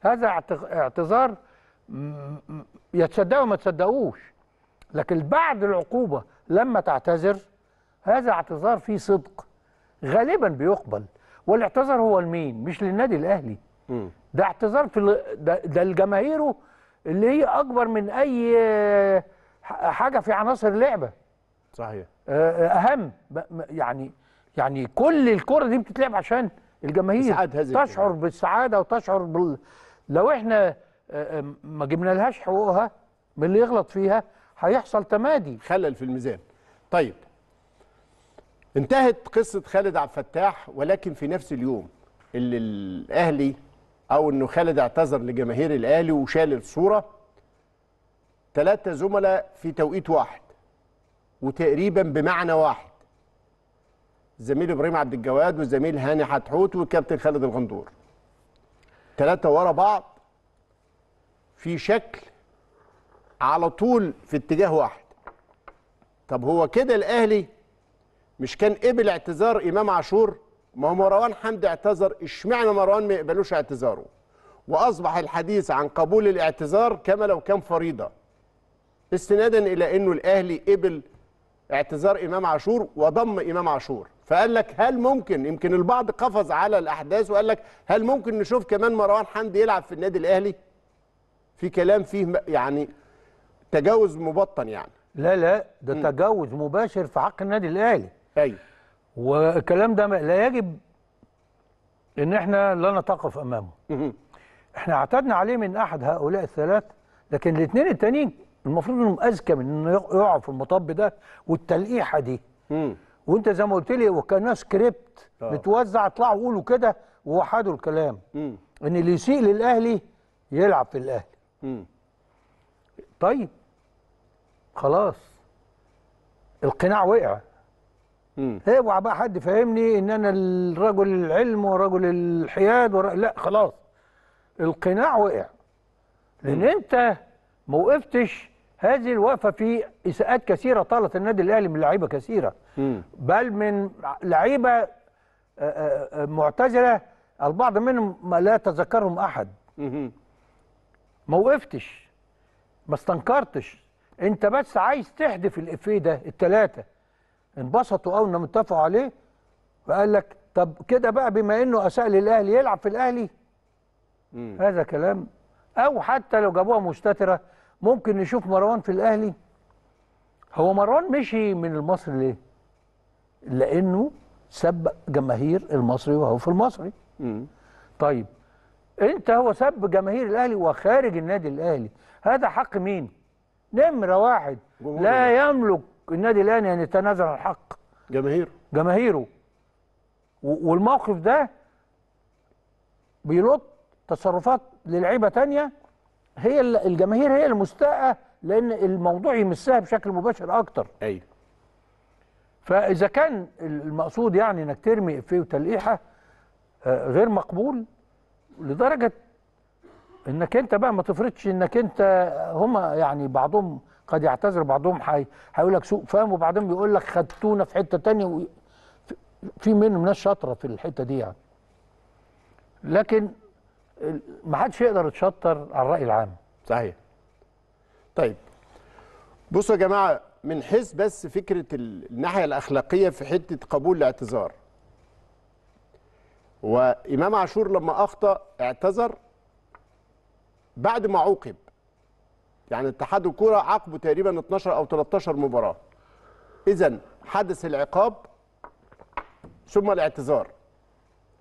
هذا اعتذار يا ما تصدقوش لكن بعد العقوبه لما تعتذر هذا اعتذار فيه صدق غالبا بيقبل والاعتذار هو لمين مش للنادي الاهلي ده اعتذار في ده, ده لجماهيره اللي هي اكبر من اي حاجه في عناصر اللعبه صحيح آه، آه، اهم يعني يعني كل الكره دي بتتلعب عشان الجماهير تشعر بالسعاده وتشعر بال لو احنا آه، ما جبنا لهاش حقوقها من اللي يغلط فيها هيحصل تمادي خلل في الميزان طيب انتهت قصه خالد عبد الفتاح ولكن في نفس اليوم اللي الاهلي او انه خالد اعتذر لجماهير الاهلي وشال الصوره ثلاثه زملاء في توقيت واحد وتقريبا بمعنى واحد الزميل ابراهيم عبد الجواد والزميل هاني حتحوت والكابتن خالد الغندور ثلاثه ورا بعض في شكل على طول في اتجاه واحد طب هو كده الاهلي مش كان قبل اعتذار امام عاشور ما هو مروان حمدي اعتذر اشمعنى مروان ما يقبلوش اعتذاره واصبح الحديث عن قبول الاعتذار كما لو كان فريضه استنادا الى انه الاهلي قبل اعتذار امام عاشور وضم امام عاشور فقال لك هل ممكن يمكن البعض قفز على الاحداث وقال لك هل ممكن نشوف كمان مروان حمدي يلعب في النادي الاهلي في كلام فيه يعني تجاوز مبطن يعني لا لا ده م. تجاوز مباشر في حق النادي الاهلي ايوه والكلام ده لا يجب ان احنا لا نتقف امامه احنا اعتدنا عليه من احد هؤلاء الثلاث لكن الاثنين التانيين المفروض انهم اذكى من انه يقعوا في المطب ده والتلقيحه دي مم. وانت زي ما قلت لي وكانها سكريبت آه. متوزع اطلعوا قولوا كده ووحدوا الكلام مم. ان اللي يسيء للاهلي يلعب في الاهلي مم. طيب خلاص القناع وقع اوعى إيه، بقى حد فاهمني ان انا الرجل العلم ورجل الحياد ور... لا خلاص القناع وقع لان انت ما وقفتش هذه الوقفه في اساءات كثيره طالت النادي الاهلي من لعيبه كثيره م. بل من لعيبه آه، آه، معتزله البعض منهم لا يتذكرهم احد ما وقفتش ما استنكرتش انت بس عايز تحذف الافيه ده الثلاثه انبسطوا او انهم اتفقوا عليه فقال لك طب كده بقى بما انه اساء للاهلي يلعب في الاهلي هذا كلام او حتى لو جابوها مستتره ممكن نشوف مروان في الاهلي هو مروان مشي من المصري ليه؟ لانه سب جماهير المصري وهو في المصري. مم. طيب انت هو سب جماهير الاهلي وخارج النادي الاهلي، هذا حق مين؟ نمره واحد لا يملك النادي الاهلي ان يتنازل عن حق جماهيره جماهيره والموقف ده بيلط تصرفات للعيبه تانيه هي الجماهير هي المستاءه لان الموضوع يمسها بشكل مباشر اكتر ايوه فاذا كان المقصود يعني انك ترمي افيه وتلقيحه آه، غير مقبول لدرجه انك انت بقى ما تفرضش انك انت هما يعني بعضهم قد يعتذر بعضهم هيقول لك سوء فهم وبعدين بيقول لك خدتونا في حته تانية في منهم ناس شاطره في الحته دي يعني لكن ما حدش يقدر يتشطر على الراي العام صحيح طيب بصوا يا جماعه من حيث بس فكره الناحيه الاخلاقيه في حته قبول الاعتذار وامام عاشور لما اخطا اعتذر بعد ما عوقب يعني اتحاد الكوره عاقبه تقريبا 12 او 13 مباراه اذا حدث العقاب ثم الاعتذار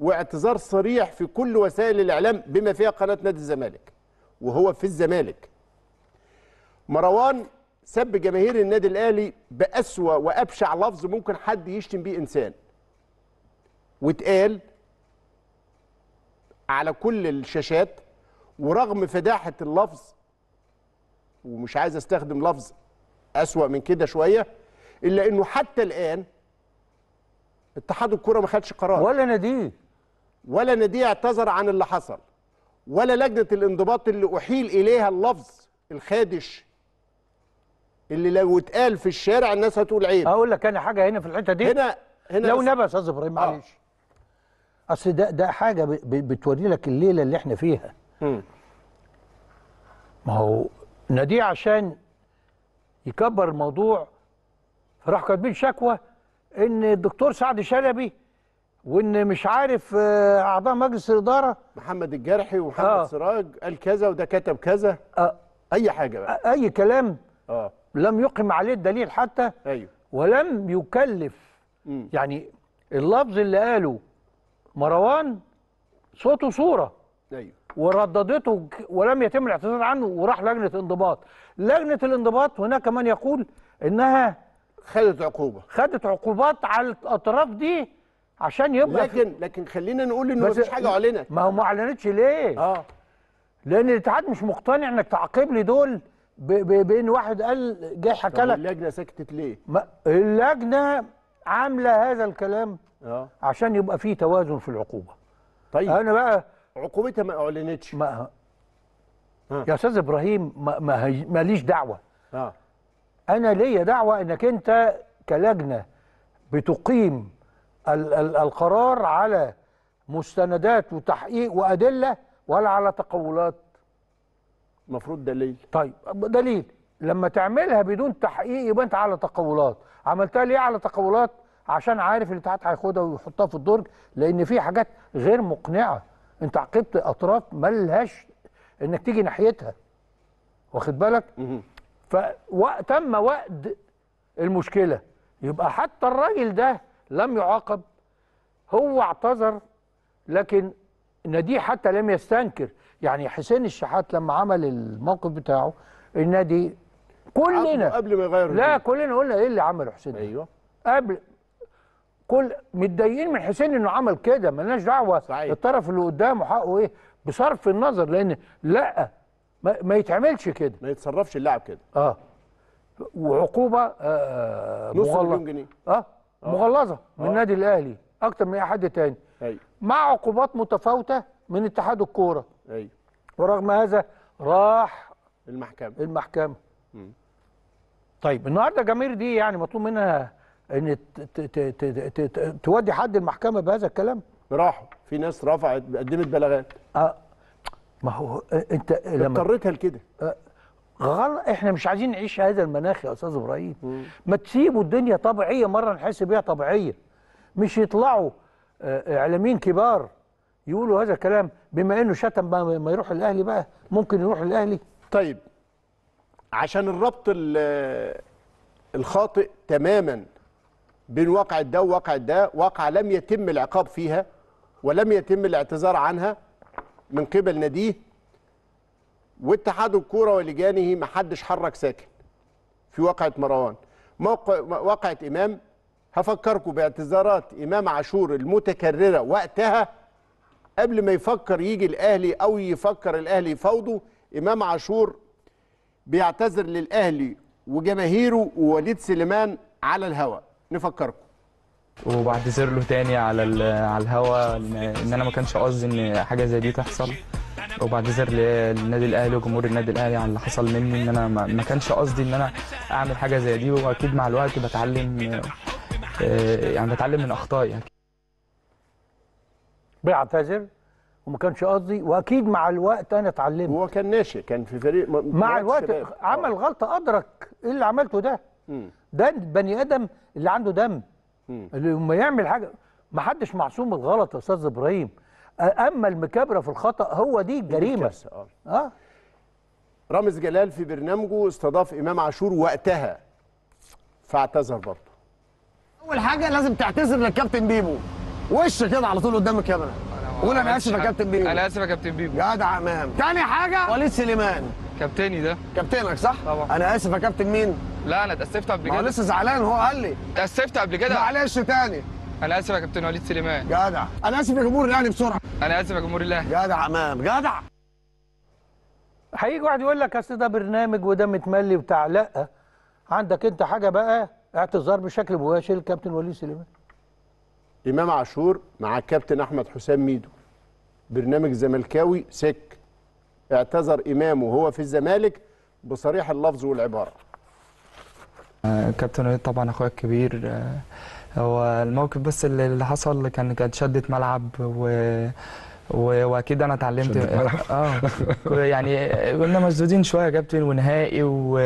واعتذار صريح في كل وسائل الاعلام بما فيها قناه نادي الزمالك وهو في الزمالك مروان سب جماهير النادي الاهلي باسوا وابشع لفظ ممكن حد يشتم بيه انسان واتقال على كل الشاشات ورغم فداحه اللفظ ومش عايز استخدم لفظ اسوا من كده شويه الا انه حتى الان اتحاد الكره ما خدش قرار ولا ناديه ولا نادي اعتذر عن اللي حصل ولا لجنه الانضباط اللي احيل اليها اللفظ الخادش اللي لو اتقال في الشارع الناس هتقول عيب اقول لك انا حاجه هنا في الحته دي هنا هنا لو نبى يا استاذ ابراهيم آه. معلش اصل ده ده حاجه بتوري لك الليله اللي احنا فيها ما هو ناديه عشان يكبر الموضوع فراح كاتبين شكوى ان الدكتور سعد شلبي وان مش عارف آه، اعضاء مجلس الاداره محمد الجرحي ومحمد آه. سراج قال كذا وده كتب كذا آه. اي حاجه بقى اي كلام آه. لم يقم عليه الدليل حتى ايوه ولم يكلف م. يعني اللفظ اللي قاله مروان صوته صوره ايوه ورددته ولم يتم الاعتذار عنه وراح لجنه انضباط لجنه الانضباط هناك من يقول انها خدت عقوبه خدت عقوبات على الاطراف دي عشان يبقى لكن لكن خلينا نقول انه مفيش حاجه اعلنت ما هو ما اعلنتش ليه؟ اه لان الاتحاد مش مقتنع انك تعاقب لي دول بان واحد قال جاي حكى لك اللجنه سكتت ليه؟ ما اللجنه عامله هذا الكلام اه عشان يبقى في توازن في العقوبه طيب انا بقى عقوبتها ما اعلنتش ما ها. آه. يا استاذ ابراهيم ما, ما هي... ماليش دعوه اه انا ليا دعوه انك انت كلجنه بتقيم القرار على مستندات وتحقيق وادله ولا على تقولات المفروض دليل طيب دليل لما تعملها بدون تحقيق يبقى انت على تقولات عملتها ليه على تقولات عشان عارف الاتحاد هياخدها ويحطها في الدرج لان في حاجات غير مقنعه انت عاقبت اطراف ملهاش انك تيجي ناحيتها واخد بالك فتم وقت المشكله يبقى حتى الراجل ده لم يعاقب هو اعتذر لكن النادي حتى لم يستنكر يعني حسين الشحات لما عمل الموقف بتاعه النادي كلنا قبل ما يغير لا كلنا قلنا ايه اللي عمله حسين ايوه قبل كل متضايقين من حسين انه عمل كده ملناش دعوه صحيح. الطرف اللي قدامه حقه ايه بصرف النظر لان لا ما, ما يتعملش كده ما يتصرفش اللاعب كده اه وعقوبه آه, آه، نص مليون جنيه اه آه. مغلظه من النادي آه. الاهلي اكتر من اي حد تاني أي. مع عقوبات متفاوته من اتحاد الكوره ايوه ورغم هذا راح المحكمه المحكمه مم. طيب النهارده جماهير دي يعني مطلوب منها ان تودي حد المحكمه بهذا الكلام راحوا في ناس رفعت قدمت بلاغات اه ما هو آه، انت لما اضطريتها لكده آه غلط احنا مش عايزين نعيش هذا المناخ يا استاذ ابراهيم ما تسيبوا الدنيا طبيعيه مره نحس بيها طبيعيه مش يطلعوا آه، اعلاميين كبار يقولوا هذا الكلام بما انه شتم ما يروح الاهلي بقى ممكن يروح الاهلي طيب عشان الربط الخاطئ تماما بين واقع ده وواقع ده واقع لم يتم العقاب فيها ولم يتم الاعتذار عنها من قبل ناديه واتحاد الكوره ولجانه ما حدش حرك ساكن في واقعه مروان موقع واقعه امام هفكركم باعتذارات امام عاشور المتكرره وقتها قبل ما يفكر يجي الاهلي او يفكر الاهلي يفاوضه امام عاشور بيعتذر للاهلي وجماهيره ووليد سليمان على الهواء نفكركم وبعتذر له تاني على على الهوا ان انا ما كانش قصدي ان حاجه زي دي تحصل وبعتذر للنادي الاهلي وجمهور النادي الاهلي عن اللي حصل مني ان انا ما كانش قصدي ان انا اعمل حاجه زي دي واكيد مع الوقت بتعلم آه، يعني بتعلم من اخطائي يعني. بيعتذر وما كانش قصدي واكيد مع الوقت انا اتعلمت هو كان ناشئ كان في فريق م... مع الوقت شباب. عمل آه. غلطه ادرك ايه اللي عملته ده م. ده بني ادم اللي عنده دم م. اللي لما يعمل حاجه ما حدش معصوم من الغلط يا استاذ ابراهيم اما المكابره في الخطا هو دي الجريمه آه. اه رامز جلال في برنامجه استضاف امام عاشور وقتها فاعتذر برضه اول حاجه لازم تعتذر للكابتن بيبو وش كده على طول قدام الكاميرا قول انا اسف يا كابتن بيبو انا اسف يا كابتن بيبو جدع امام تاني حاجه وليد سليمان كابتني ده كابتنك صح طبعا انا اسف يا كابتن مين لا انا اتاسفت قبل كده لسه زعلان هو قال لي اتاسفت قبل كده معلش تاني انا اسف يا كابتن وليد سليمان جدع انا اسف يا جمهور الاهلي بسرعه انا اسف يا جمهور الاهلي جدع امام جدع هيجي واحد يقول لك اصل ده برنامج وده متملي بتاع لا عندك انت حاجه بقى اعتذار بشكل مباشر للكابتن وليد سليمان امام عاشور مع الكابتن احمد حسام ميدو برنامج زملكاوي سك اعتذر امام وهو في الزمالك بصريح اللفظ والعباره آه، كابتن وليد طبعا اخويا الكبير آه، هو الموقف بس اللي حصل كان كانت شده ملعب و واكيد انا اتعلمت اه يعني كنا مشدودين شويه جبت ونهائي و...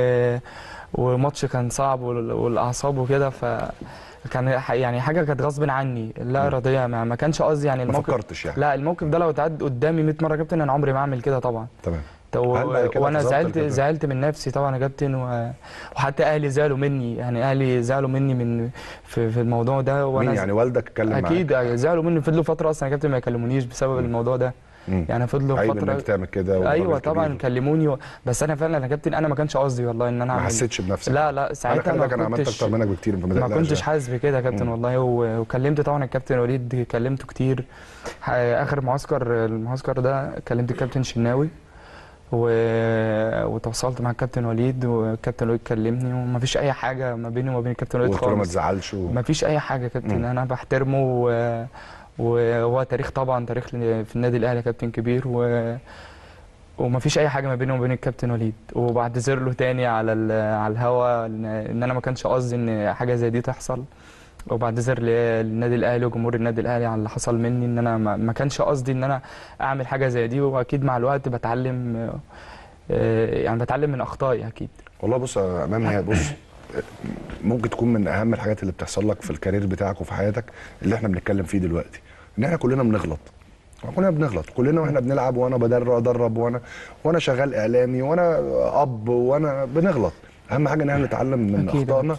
وماتش كان صعب والاعصاب وكده ف كان يعني حاجه كانت غصب عني لا اراديه ما, ما كانش قصدي يعني الموقف ما فكرتش يعني لا الموقف ده لو اتعد قدامي 100 مره كابتن انا عمري ما اعمل كده طبعا تمام وانا زعلت زعلت من نفسي طبعا يا كابتن وحتى اهلي زعلوا مني يعني اهلي زعلوا مني من في, في الموضوع ده وانا مين يعني والدك اتكلم معاك اكيد آه، زعلوا مني فضلوا فتره اصلا يا كابتن ما يكلمونيش بسبب م. الموضوع ده مم. يعني فضلوا فتره عيب انك تعمل كده ايوه طبعا كلموني و... بس انا فعلا يا كابتن انا ما كانش قصدي والله ان انا ما حسيتش بنفسك لا لا ساعتها انا ما كنتش عملت اكتر منك بكتير ما, ما كنتش يعني. حاسس بكده يا كابتن مم. والله و... وكلمت طبعا الكابتن وليد كلمته كتير اخر معسكر المعسكر ده كلمت الكابتن شناوي و... وتواصلت مع الكابتن وليد والكابتن وليد كلمني ومفيش اي حاجه ما بيني وما بين الكابتن وليد خالص ما تزعلش و... مفيش اي حاجه يا كابتن مم. انا بحترمه و... وهو تاريخ طبعا تاريخ في النادي الاهلي كابتن كبير و... ومفيش اي حاجه ما بيني وما بين الكابتن وليد وبعتذر له تاني على ال... على الهوا ان انا ما كانش قصدي ان حاجه زي دي تحصل وبعتذر للنادي الاهلي وجمهور النادي الاهلي عن اللي حصل مني ان انا ما كانش قصدي ان انا اعمل حاجه زي دي واكيد مع الوقت بتعلم آه، يعني بتعلم من اخطائي اكيد والله بص آه، امام هي بص آه، ممكن تكون من اهم الحاجات اللي بتحصل لك في الكارير بتاعك وفي حياتك اللي احنا بنتكلم فيه دلوقتي ان احنا كلنا بنغلط كلنا بنغلط كلنا واحنا بنلعب وانا بدر ادرب وانا وانا شغال اعلامي وانا اب وانا بنغلط اهم حاجه ان احنا نتعلم من اخطائنا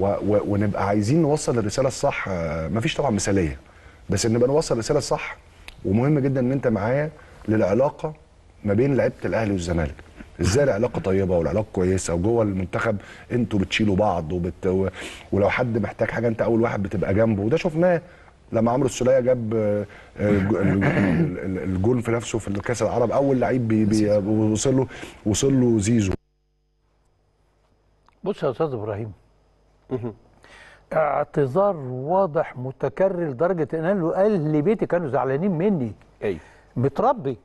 ونبقى عايزين نوصل الرساله الصح مفيش طبعا مثاليه بس نبقى نوصل الرساله الصح ومهم جدا ان انت معايا للعلاقه ما بين لعيبه الاهلي والزمالك ازاي العلاقه طيبه والعلاقه كويسه وجوه المنتخب انتوا بتشيلوا بعض وبت... و... ولو حد محتاج حاجه انت اول واحد بتبقى جنبه وده شفناه لما عمرو السوليه جاب آه، الجون في نفسه في الكاس العرب اول لعيب بي... بي... وصل له وصل له زيزو بص يا استاذ ابراهيم اعتذار واضح متكرر لدرجه ان قال له اهل بيتي كانوا زعلانين مني ايوه متربي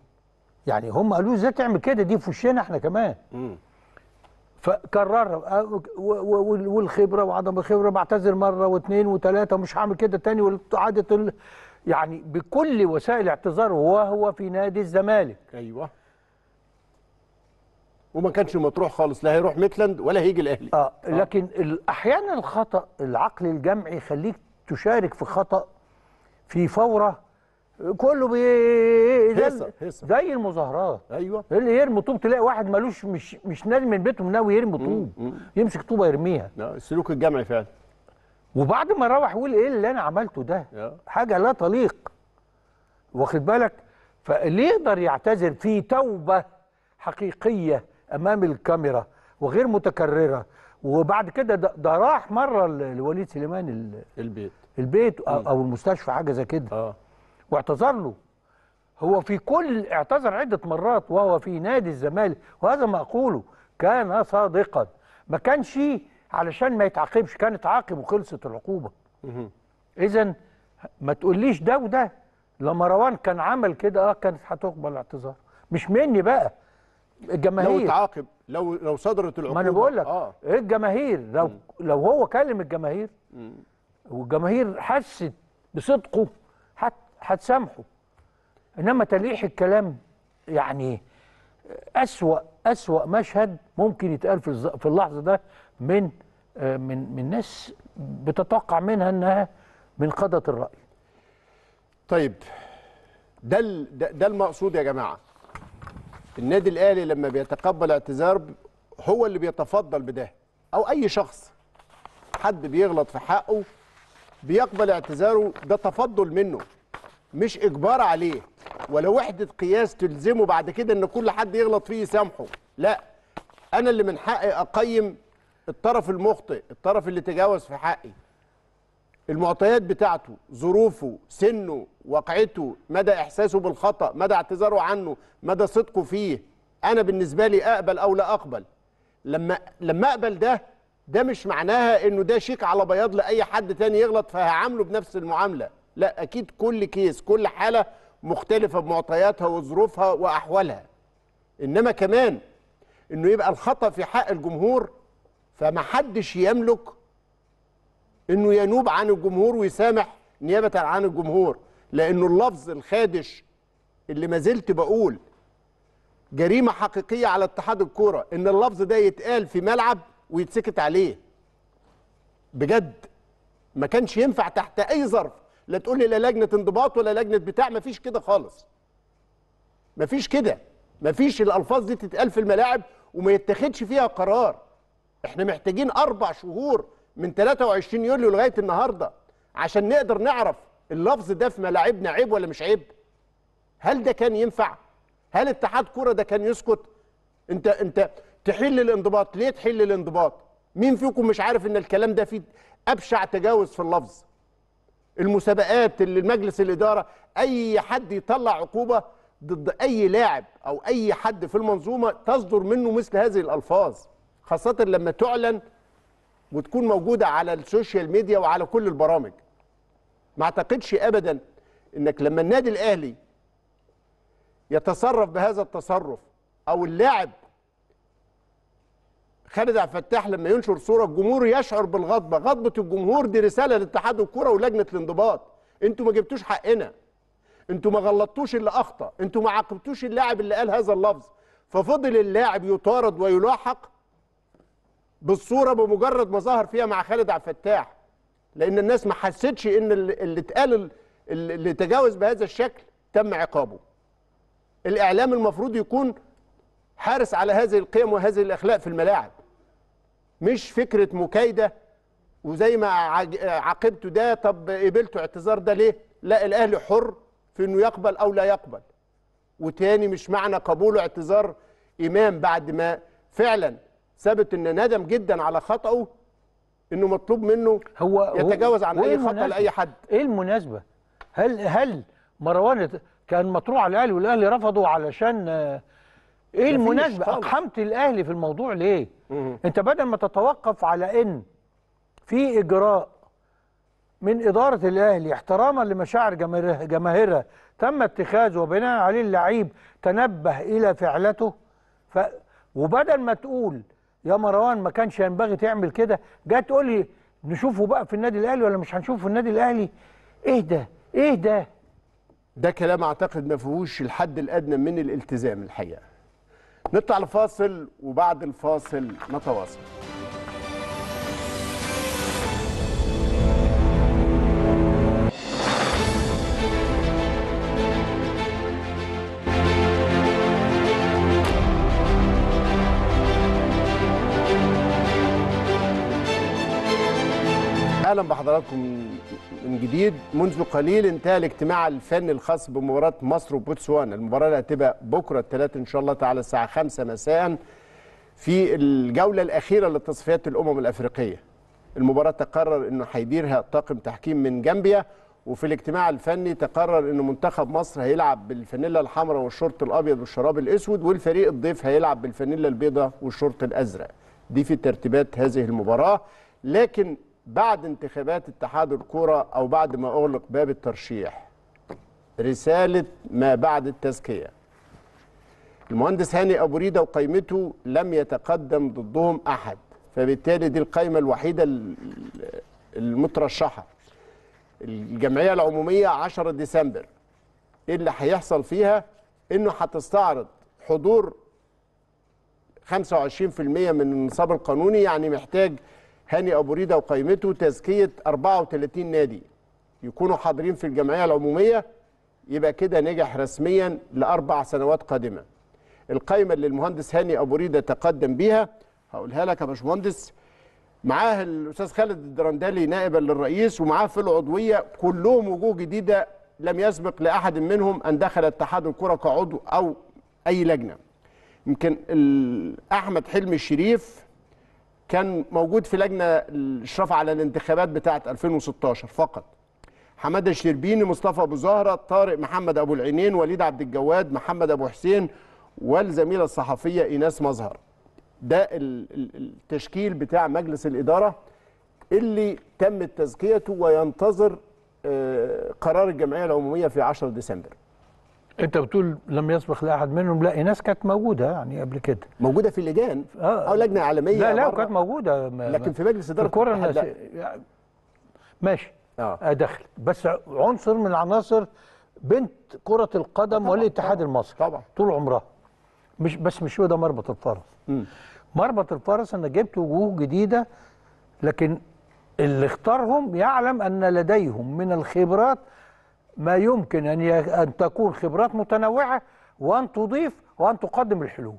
يعني هم قالوا ازاي تعمل كده دي في وشنا احنا كمان امم فكررها والخبره وعدم الخبره بعتذر مره واثنين وثلاثه مش هعمل كده تاني وعاده يعني بكل وسائل اعتذار وهو في نادي الزمالك ايوه وما كانش مطروح خالص لا هيروح ميتلاند ولا هيجي الاهلي آه, آه. لكن احيانا الخطا العقل الجمعي يخليك تشارك في خطا في فوره كله بي هيصة هيصة. زي المظاهرات ايوه اللي يرمي طوب تلاقي واحد مالوش مش مش نازل من بيته ناوي يرمي طوب يمسك طوبه يرميها السلوك الجمعي فعلا وبعد ما روح يقول ايه اللي انا عملته ده يا. حاجه لا تليق واخد بالك فليه يقدر يعتذر في توبه حقيقيه امام الكاميرا وغير متكرره وبعد كده ده راح مره لوليد سليمان البيت البيت او المستشفى حاجه زي كده اه واعتذر له هو في كل اعتذر عده مرات وهو في نادي الزمالك وهذا ما اقوله كان صادقا ما كانش علشان ما يتعاقبش كان اتعاقب وخلصت العقوبه اذا ما تقوليش ده وده لما روان كان عمل كده اه كانت هتقبل اعتذار مش مني بقى الجماهير لو تعاقب لو لو صدرت العقوبه ما انا بقول لك آه. ايه الجماهير لو م. لو هو كلم الجماهير م. والجماهير حست بصدقه هتسامحه انما تليح الكلام يعني اسوا اسوا مشهد ممكن يتقال في اللحظه ده من آه، من من ناس بتتوقع منها انها من قاده الراي طيب ده ده المقصود يا جماعه النادي الاهلي لما بيتقبل اعتذار هو اللي بيتفضل بده او اي شخص حد بيغلط في حقه بيقبل اعتذاره ده تفضل منه مش اجبار عليه ولا وحده قياس تلزمه بعد كده ان كل حد يغلط فيه يسامحه لا انا اللي من حقي اقيم الطرف المخطئ الطرف اللي تجاوز في حقي المعطيات بتاعته ظروفه سنه وقعته مدى إحساسه بالخطأ مدى اعتذاره عنه مدى صدقه فيه أنا بالنسبة لي أقبل أو لا أقبل لما لما أقبل ده ده مش معناها إنه ده شيك على بياض لأي حد تاني يغلط فهعامله بنفس المعاملة لا أكيد كل كيس كل حالة مختلفة بمعطياتها وظروفها وأحوالها إنما كمان إنه يبقى الخطأ في حق الجمهور فمحدش يملك انه ينوب عن الجمهور ويسامح نيابه عن الجمهور لانه اللفظ الخادش اللي ما زلت بقول جريمه حقيقيه على اتحاد الكوره ان اللفظ ده يتقال في ملعب ويتسكت عليه بجد ما كانش ينفع تحت اي ظرف لا تقول لي لا لجنه انضباط ولا لجنه بتاع ما فيش كده خالص ما فيش كده ما فيش الالفاظ دي تتقال في الملاعب وما يتخدش فيها قرار احنا محتاجين اربع شهور من 23 يوليو لغايه النهارده عشان نقدر نعرف اللفظ ده في ملاعبنا عيب ولا مش عيب هل ده كان ينفع هل اتحاد كوره ده كان يسكت انت انت تحل الانضباط ليه تحل الانضباط مين فيكم مش عارف ان الكلام ده فيه ابشع تجاوز في اللفظ المسابقات اللي مجلس الاداره اي حد يطلع عقوبه ضد اي لاعب او اي حد في المنظومه تصدر منه مثل هذه الالفاظ خاصه لما تعلن وتكون موجوده على السوشيال ميديا وعلى كل البرامج ما اعتقدش ابدا انك لما النادي الاهلي يتصرف بهذا التصرف او اللاعب خالد عبد الفتاح لما ينشر صوره الجمهور يشعر بالغضبه غضبه الجمهور دي رساله لاتحاد الكره ولجنه الانضباط انتوا ما جبتوش حقنا انتوا ما غلطتوش اللي اخطا انتوا ما عاقبتوش اللاعب اللي قال هذا اللفظ ففضل اللاعب يطارد ويلاحق بالصوره بمجرد ما ظهر فيها مع خالد عبد الفتاح لان الناس ما حستش ان اللي اتقال اللي تجاوز بهذا الشكل تم عقابه الاعلام المفروض يكون حارس على هذه القيم وهذه الاخلاق في الملاعب مش فكره مكايده وزي ما عاقبته ده طب قبلته اعتذار ده ليه لا الاهلي حر في انه يقبل او لا يقبل وتاني مش معنى قبوله اعتذار امام بعد ما فعلا ثابت ان ندم جدا على خطأه انه مطلوب منه هو يتجاوز عن إيه اي خطأ لاي حد ايه المناسبة هل هل مروان كان مطروح على الاهلي والاهلي رفضه علشان آه، ايه المناسبة اقحمت الاهلي في الموضوع ليه مم. انت بدل ما تتوقف على ان في اجراء من إدارة الأهلي احتراما لمشاعر جماهيرها تم اتخاذه وبناء عليه اللعيب تنبه إلى فعلته ف وبدل ما تقول يا مروان ما كانش ينبغي تعمل كده جاي تقول لي نشوفه بقى في النادي الاهلي ولا مش هنشوفه في النادي الاهلي ايه ده ايه ده ده كلام اعتقد ما فيهوش الحد الادنى من الالتزام الحقيقه نطلع الفاصل وبعد الفاصل نتواصل اهلا بحضراتكم من جديد منذ قليل انتهى الاجتماع الفني الخاص بمباراه مصر وبوتسوانا المباراه اللي هتبقى بكره الثلاث ان شاء الله تعالى الساعه 5 مساء في الجوله الاخيره لتصفيات الامم الافريقيه المباراه تقرر انه هيديرها طاقم تحكيم من جامبيا وفي الاجتماع الفني تقرر ان منتخب مصر هيلعب بالفانيلا الحمراء والشورت الابيض والشراب الاسود والفريق الضيف هيلعب بالفانيلا البيضاء والشورت الازرق دي في ترتيبات هذه المباراه لكن بعد انتخابات اتحاد الكرة أو بعد ما أغلق باب الترشيح رسالة ما بعد التزكية المهندس هاني أبو ريدة وقائمته لم يتقدم ضدهم أحد فبالتالي دي القائمة الوحيدة المترشحة الجمعية العمومية 10 ديسمبر إيه اللي هيحصل فيها إنه هتستعرض حضور 25% من النصاب القانوني يعني محتاج هاني ابو ريده وقائمته تزكيه 34 نادي يكونوا حاضرين في الجمعيه العموميه يبقى كده نجح رسميا لاربع سنوات قادمه. القائمه اللي المهندس هاني ابو ريده تقدم بيها هقولها لك يا باشمهندس معاه الاستاذ خالد الدرندلي نائبا للرئيس ومعاه في العضويه كلهم وجوه جديده لم يسبق لاحد منهم ان دخل اتحاد الكره كعضو او اي لجنه. يمكن احمد حلمي الشريف كان موجود في لجنه الاشراف على الانتخابات بتاعه 2016 فقط حماده الشربيني مصطفى ابو زهره طارق محمد ابو العينين وليد عبد الجواد محمد ابو حسين والزميله الصحفيه ايناس مظهر ده التشكيل بتاع مجلس الاداره اللي تم تزكيته وينتظر آه، قرار الجمعيه العموميه في 10 ديسمبر انت بتقول لم يسبق لاحد منهم لا ناس كانت موجوده يعني قبل كده موجوده في اللجان اه او لجنه عالميه لا لا كانت موجوده ما لكن في مجلس اداره الكره الناس يعني ماشي اه, آه، دخل بس عنصر من العناصر بنت كره القدم والاتحاد المصري طبعا طول عمرها مش بس مش هو ده مربط الفرس مربط الفرس انا جبت وجوه جديده لكن اللي اختارهم يعلم ان لديهم من الخبرات ما يمكن أن أن تكون خبرات متنوعة وأن تضيف وأن تقدم الحلول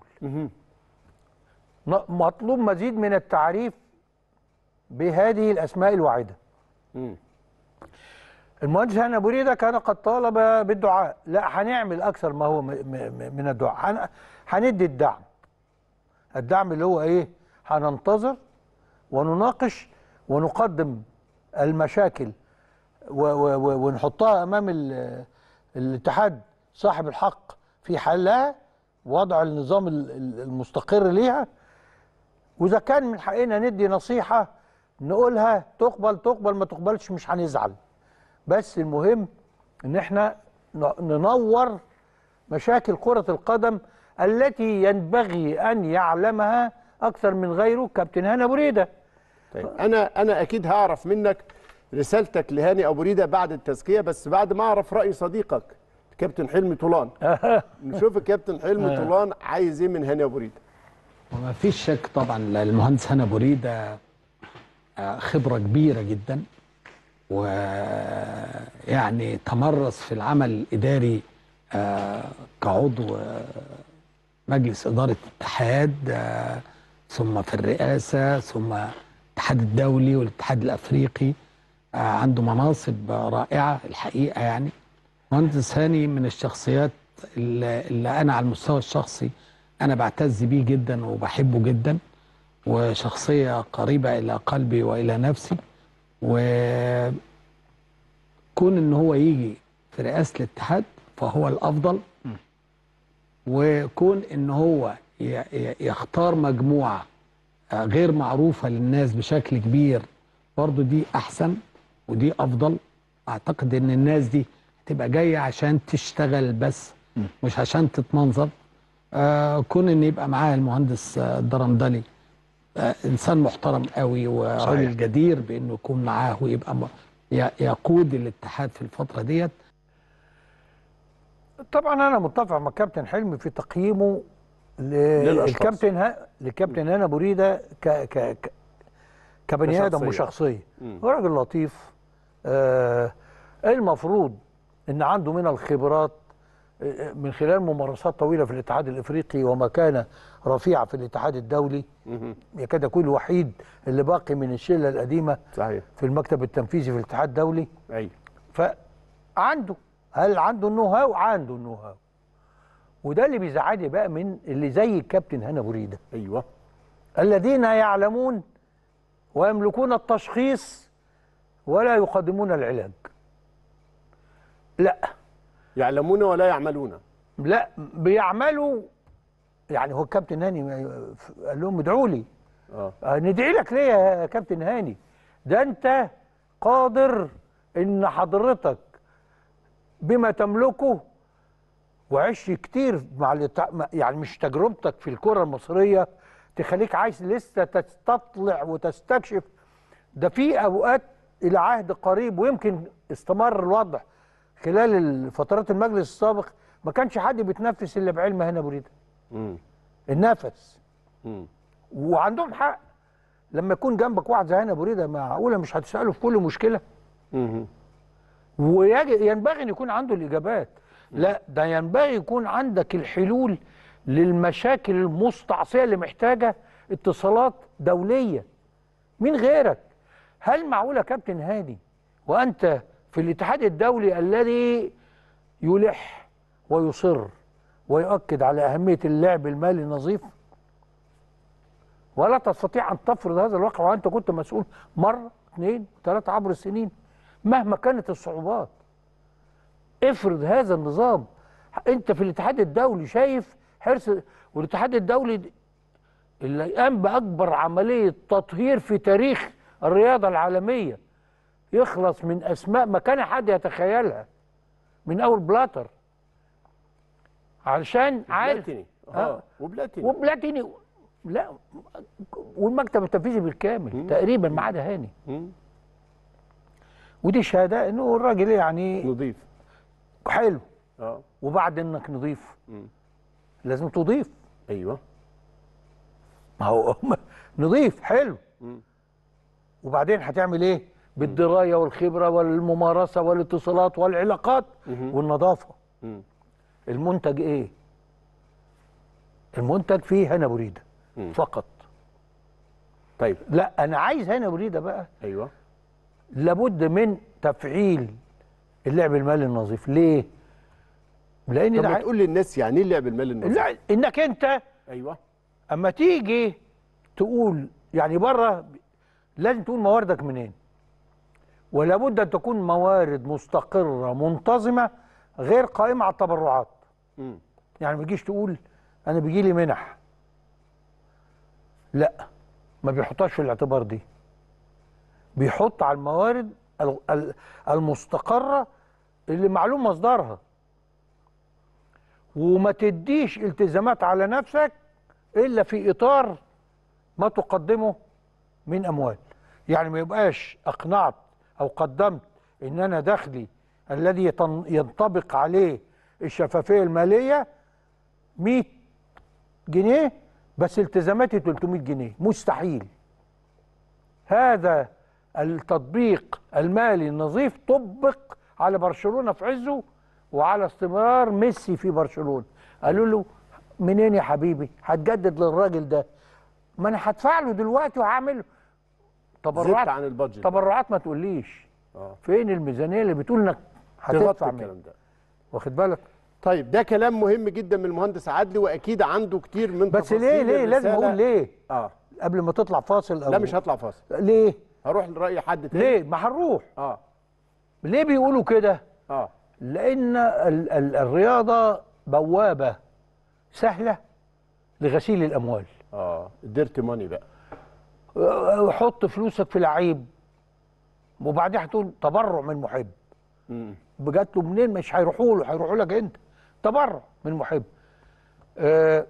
مطلوب مزيد من التعريف بهذه الأسماء الواعدة المهندس هنا ريده كان قد طالب بالدعاء لا هنعمل أكثر ما هو من الدعاء هندي الدعم الدعم اللي هو إيه هننتظر ونناقش ونقدم المشاكل ونحطها امام الاتحاد صاحب الحق في حلها وضع النظام المستقر ليها واذا كان من حقنا ندي نصيحه نقولها تقبل تقبل ما تقبلش مش هنزعل بس المهم ان احنا ننور مشاكل كره القدم التي ينبغي ان يعلمها اكثر من غيره كابتن هاني ابو ريده طيب انا انا اكيد هعرف منك رسالتك لهاني ابو ريده بعد التزكيه بس بعد ما اعرف راي صديقك كابتن حلمي طولان نشوف الكابتن حلمي آه. طولان عايز ايه من هاني ابو ريده وما فيش شك طبعا المهندس هاني ابو ريده آه، خبره كبيره جدا ويعني تمرس في العمل الاداري آه، كعضو مجلس اداره الاتحاد ثم في الرئاسه ثم الاتحاد الدولي والاتحاد الافريقي آه، عنده مناصب رائعه الحقيقه يعني مهندس هاني من الشخصيات اللي انا على المستوى الشخصي انا بعتز بيه جدا وبحبه جدا وشخصيه قريبه الى قلبي والى نفسي وكون ان هو يجي في رئاسه الاتحاد فهو الافضل وكون ان هو يختار مجموعه آه، غير معروفه للناس بشكل كبير برضه دي احسن ودي افضل اعتقد ان الناس دي تبقى جايه عشان تشتغل بس مش عشان تتمنظر آه كون ان يبقى معاه المهندس آه، الدرندلي آه انسان محترم قوي وراجل جدير بانه يكون معاه ويبقى يقود الاتحاد في الفتره ديت طبعا انا متفق مع كابتن حلمي في تقييمه للكابتن ها... لكابتن هنا بريده ك ك, ك... كبني ادم وشخصيه هو راجل لطيف آه، المفروض ان عنده من الخبرات آه، من خلال ممارسات طويله في الاتحاد الافريقي ومكانه رفيعه في الاتحاد الدولي يكاد يكون الوحيد اللي باقي من الشله القديمه صحيح في المكتب التنفيذي في الاتحاد الدولي ايوه فعنده هل عنده النو هاو؟ عنده النو هاو وده اللي بيزعلني بقى من اللي زي الكابتن هنا بريده ايوه الذين يعلمون ويملكون التشخيص ولا يقدمون العلاج لا يعلمون ولا يعملون لا بيعملوا يعني هو الكابتن هاني قال لهم ادعوا لي آه. اه ندعي لك ليه يا كابتن هاني ده انت قادر ان حضرتك بما تملكه وعشت كتير مع يعني مش تجربتك في الكره المصريه تخليك عايز لسه تستطلع وتستكشف ده في اوقات إلى عهد قريب ويمكن استمر الوضع خلال فترات المجلس السابق ما كانش حد بيتنفس إلا بعلم هنا بريدة النفس امم وعندهم حق لما يكون جنبك واحد زي هنا بريدة معقولة مش هتسأله في كل مشكلة امم وينبغي أن يكون عنده الإجابات لا ده ينبغي يكون عندك الحلول للمشاكل المستعصيه اللي محتاجه اتصالات دوليه مين غيرك هل معقوله كابتن هادي وانت في الاتحاد الدولي الذي يلح ويصر ويؤكد على اهميه اللعب المالي النظيف ولا تستطيع ان تفرض هذا الواقع وانت كنت مسؤول مره اثنين ثلاثه عبر السنين مهما كانت الصعوبات افرض هذا النظام انت في الاتحاد الدولي شايف حرص والاتحاد الدولي اللي قام باكبر عمليه تطهير في تاريخ الرياضة العالمية يخلص من أسماء ما كان حد يتخيلها من أول بلاتر علشان عارف آه. اه وبلاتيني وبلاتيني لا والمكتب التنفيذي بالكامل مم. تقريبا ما عدا هاني ودي شهاده انه الراجل يعني نظيف حلو اه وبعد انك نظيف مم. لازم تضيف ايوه ما هو نظيف حلو مم. وبعدين هتعمل ايه بالدرايه والخبره والممارسه والاتصالات والعلاقات والنظافه المنتج ايه المنتج فيه هنا بريده فقط طيب لا انا عايز هنا بريده بقى ايوه لابد من تفعيل اللعب المالي النظيف ليه لان طب ما تقول للناس يعني ايه اللعب المالي النظيف لا انك انت ايوه اما تيجي تقول يعني بره لازم تقول مواردك منين ولابد أن تكون موارد مستقرة منتظمة غير قائمة على التبرعات م. يعني ما تجيش تقول أنا بيجي لي منح لا ما بيحطهاش في الاعتبار دي بيحط على الموارد المستقرة اللي معلوم مصدرها وما تديش التزامات على نفسك إلا في إطار ما تقدمه من أموال يعني ما يبقاش اقنعت او قدمت ان انا دخلي الذي ينطبق عليه الشفافيه الماليه 100 جنيه بس التزاماتي 300 جنيه مستحيل هذا التطبيق المالي النظيف طبق على برشلونه في عزه وعلى استمرار ميسي في برشلونه قالوا له منين يا حبيبي هتجدد للراجل ده ما انا هدفع له دلوقتي وهعمله تبرعات عن البادجت تبرعات ما تقوليش آه. فين الميزانيه اللي بتقول انك هتدفع الكلام ده واخد بالك طيب ده كلام مهم جدا من المهندس عدلي واكيد عنده كتير من بس ليه ليه لازم اقول ليه اه قبل ما تطلع فاصل أو لا مش هطلع فاصل ليه هروح لراي حد تاني ليه ما هنروح اه ليه بيقولوا كده اه لان ال ال الرياضه بوابه سهله لغسيل الاموال اه ديرتي ماني بقى حط فلوسك في لعيب وبعدين هتقول تبرع من محب بجات له منين مش هيروحوا له هيروحوا لك انت تبرع من محب آه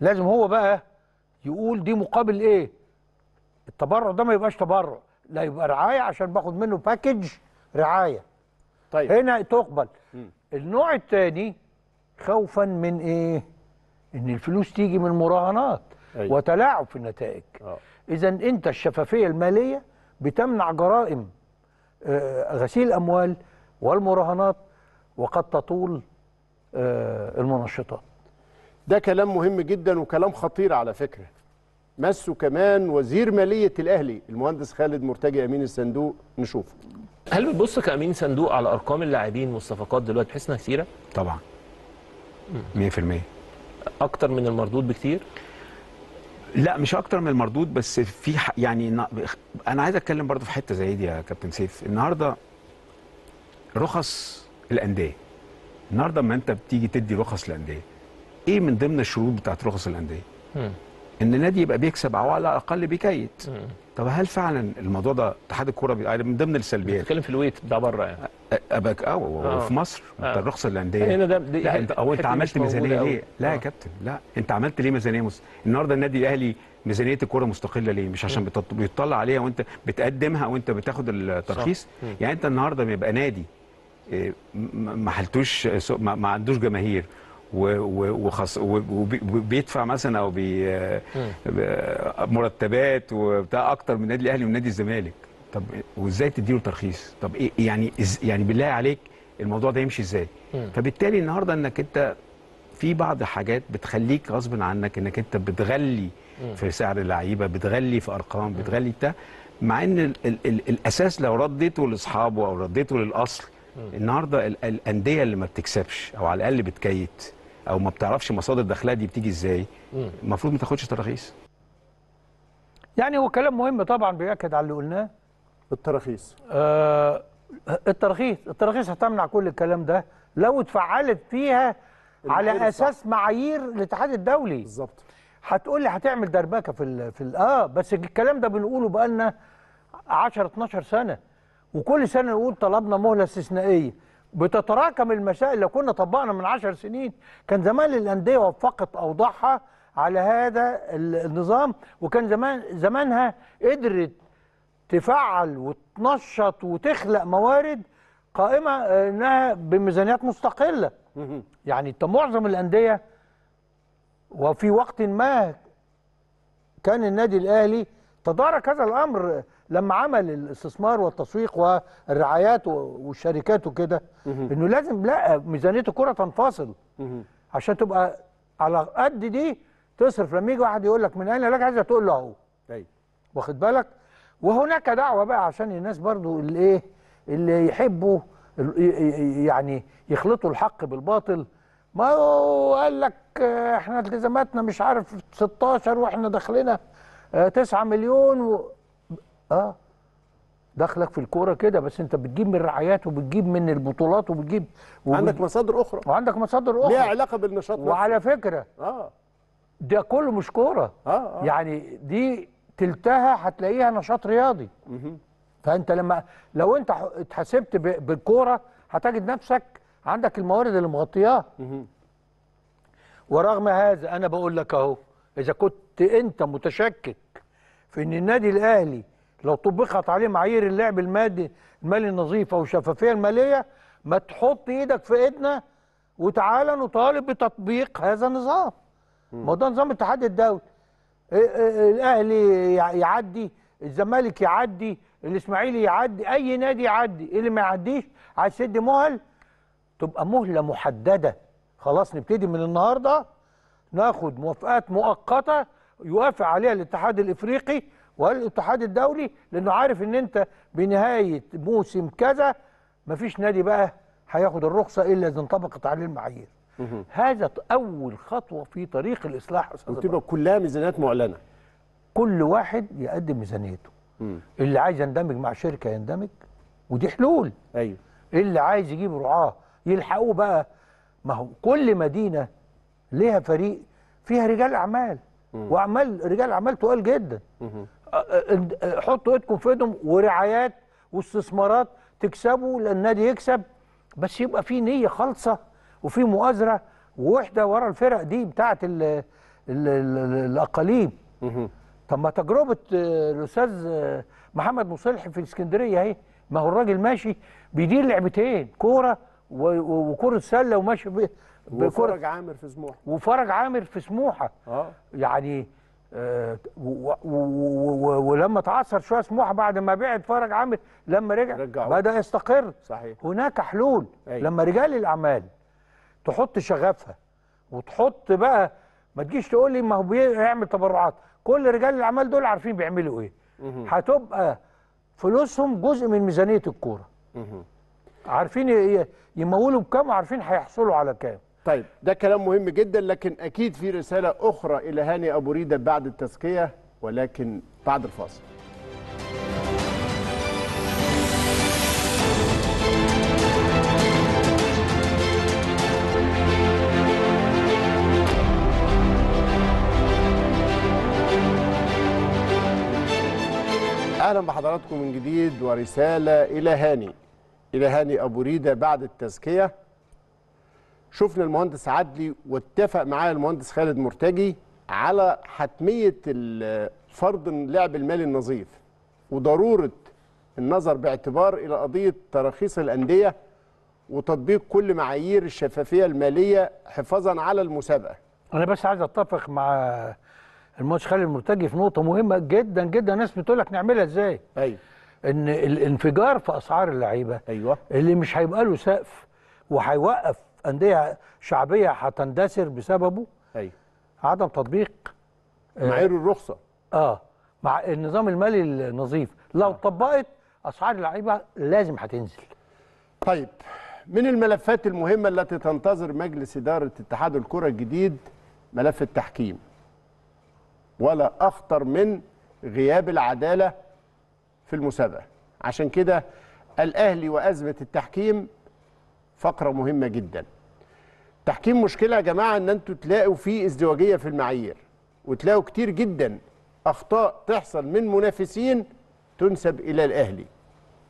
لازم هو بقى يقول دي مقابل ايه التبرع ده ما يبقاش تبرع لا يبقى رعايه عشان باخد منه باكج رعايه طيب هنا تقبل مم. النوع الثاني خوفا من ايه ان الفلوس تيجي من مراهنات أيوة. وتلاعب في النتائج أوه. اذا انت الشفافيه الماليه بتمنع جرائم آه، غسيل الاموال والمراهنات وقد تطول آه، المنشطات ده كلام مهم جدا وكلام خطير على فكره مسه كمان وزير ماليه الاهلي المهندس خالد مرتجي امين الصندوق نشوفه هل بتبص كامين صندوق على ارقام اللاعبين والصفقات دلوقتي تحس انها كثيره طبعا 100% اكتر من المردود بكثير؟ لا مش اكتر من المردود بس في يعني انا عايز اتكلم برضو في حته زي دي يا كابتن سيف النهارده رخص الانديه النهارده لما انت بتيجي تدي رخص الانديه ايه من ضمن الشروط بتاعت رخص الانديه ان النادي يبقى بيكسب او على الاقل بيكيت طب هل فعلا الموضوع ده اتحاد الكوره يعني من ضمن السلبيات بتتكلم في الويت بتاع بره يعني ابك اه وفي مصر آه. انت الرخصه الانديه هنا ده لا انت او انت عملت ميزانيه ليه؟ لا يا آه. كابتن لا انت عملت ليه ميزانيه مست... النهارده النادي الاهلي ميزانيه الكوره مستقله ليه؟ مش عشان بيطلع عليها وانت بتقدمها وانت بتاخد الترخيص يعني انت النهارده بيبقى نادي آه، ما حلتوش ما عندوش جماهير وخص وبيدفع مثلا او بي آه، مرتبات وبتاع اكتر من النادي الاهلي ونادي الزمالك طب وازاي تديله ترخيص طب ايه يعني يعني بالله عليك الموضوع ده يمشي ازاي فبالتالي النهارده انك انت في بعض حاجات بتخليك غصب عنك انك انت بتغلي في سعر اللعيبه بتغلي في ارقام بتغلي بتاع مع ان الـ الـ الـ الاساس لو رديته لاصحابه او رديته للاصل النهارده الانديه اللي ما بتكسبش او على الاقل بتكيت او ما بتعرفش مصادر دخلها دي بتيجي ازاي المفروض ما تاخدش تراخيص يعني هو كلام مهم طبعا بيأكد على اللي قلناه التراخيص آه التراخيص التراخيص هتمنع كل الكلام ده لو اتفعلت فيها على اساس صح. معايير الاتحاد الدولي بالظبط هتقول لي هتعمل دربكه في الـ في الـ اه بس الكلام ده بنقوله بقالنا 10 12 سنه وكل سنه نقول طلبنا مهله استثنائيه بتتراكم المسائل لو كنا طبقنا من عشر سنين كان زمان الأندية وفقت أوضاعها على هذا النظام وكان زمان زمانها قدرت تفعل وتنشط وتخلق موارد قائمة آه، إنها بميزانيات مستقلة يعني معظم الأندية وفي وقت ما كان النادي الأهلي تدارك هذا الأمر لما عمل الاستثمار والتسويق والرعايات والشركات وكده انه لازم لا ميزانيه الكره تنفصل عشان تبقى على قد دي تصرف لما يجي واحد يقول لك من اين لك عايز تقول له اهو أيوه. واخد بالك وهناك دعوه بقى عشان الناس برضو اللي ايه اللي يحبوا يعني يخلطوا الحق بالباطل ما هو قال لك احنا التزاماتنا مش عارف 16 واحنا داخلنا 9 آه، مليون و... اه دخلك في الكوره كده بس انت بتجيب من الرعايات وبتجيب من البطولات وبتجيب وبت... عندك مصادر اخرى وعندك مصادر اخرى ليها علاقه بالنشاط وعلى نفسه. فكره اه ده كله مش كوره آه آه. يعني دي تلتها هتلاقيها نشاط رياضي مه. فانت لما لو انت اتحسبت بالكوره هتجد نفسك عندك الموارد اللي مغطياه ورغم هذا انا بقول لك اهو اذا كنت انت متشكك في ان النادي الاهلي لو طبقت عليه معايير اللعب المادي المالي النظيف او الشفافيه الماليه ما تحط ايدك في ايدنا وتعالى نطالب بتطبيق هذا النظام ما ده نظام الاتحاد الدولي إيه، إيه، إيه، الاهلي يعدي الزمالك يعدي الاسماعيلي يعدي اي نادي يعدي اللي ما يعديش عايز تدي مهل تبقى مهله محدده خلاص نبتدي من النهارده ناخد موافقات مؤقته يوافق عليها الاتحاد الافريقي والاتحاد الدولي لانه عارف ان انت بنهايه موسم كذا مفيش نادي بقى هياخد الرخصه الا اذا انطبقت عليه المعايير هذا اول خطوه في طريق الاصلاح وتبقى كلها ميزانيات معلنه كل واحد يقدم ميزانيته اللي عايز يندمج مع شركه يندمج ودي حلول ايوه اللي عايز يجيب رعاه يلحقوه بقى ما هو كل مدينه ليها فريق فيها رجال اعمال واعمال رجال اعمال تقال جدا حطوا ايدكم في ايدهم ورعايات واستثمارات تكسبوا النادي يكسب بس يبقى في نيه خالصه وفي مؤازره ووحده ورا الفرق دي بتاعه الاقاليم طب ما تجربه الاستاذ محمد مصلح في الاسكندريه اهي ما هو الراجل ماشي بيدير لعبتين كوره وكره سله وماشي بكره وفرج عامر في سموحه وفرج عامر في سموحه اه يعني آه، ولما تعثر شويه سموحه بعد ما بيع فرج عامل لما رجع رجعوه. بدا يستقر صحيح هناك حلول أي. أيوة. لما رجال الاعمال تحط شغفها وتحط بقى ما تجيش تقول لي ما هو بيعمل تبرعات كل رجال الاعمال دول عارفين بيعملوا ايه هتبقى فلوسهم جزء من ميزانيه الكوره عارفين يمولوا بكام وعارفين هيحصلوا على كام طيب ده كلام مهم جدا لكن اكيد في رساله اخرى الى هاني ابو ريده بعد التزكيه ولكن بعد الفاصل اهلا بحضراتكم من جديد ورساله الى هاني الى هاني ابو ريده بعد التزكيه شفنا المهندس عدلي واتفق معاه المهندس خالد مرتجي على حتميه فرض اللعب المالي النظيف وضروره النظر باعتبار الى قضيه تراخيص الانديه وتطبيق كل معايير الشفافيه الماليه حفاظا على المسابقه. انا بس عايز اتفق مع المهندس خالد المرتجي في نقطه مهمه جدا جدا الناس بتقول لك نعملها ازاي؟ ايوه ان الانفجار في اسعار اللعيبه ايوه اللي مش هيبقى له سقف وهيوقف انديه شعبيه هتندثر بسببه ايوه عدم تطبيق آه، معايير الرخصه اه مع النظام المالي النظيف لو آه. طبقت اسعار اللعيبه لازم هتنزل طيب من الملفات المهمه التي تنتظر مجلس اداره اتحاد الكره الجديد ملف التحكيم ولا اخطر من غياب العداله في المسابقه عشان كده الاهلي وازمه التحكيم فقره مهمه جدا التحكيم مشكله يا جماعه ان انتوا تلاقوا فيه ازدواجيه في المعايير وتلاقوا كتير جدا اخطاء تحصل من منافسين تنسب الى الاهلي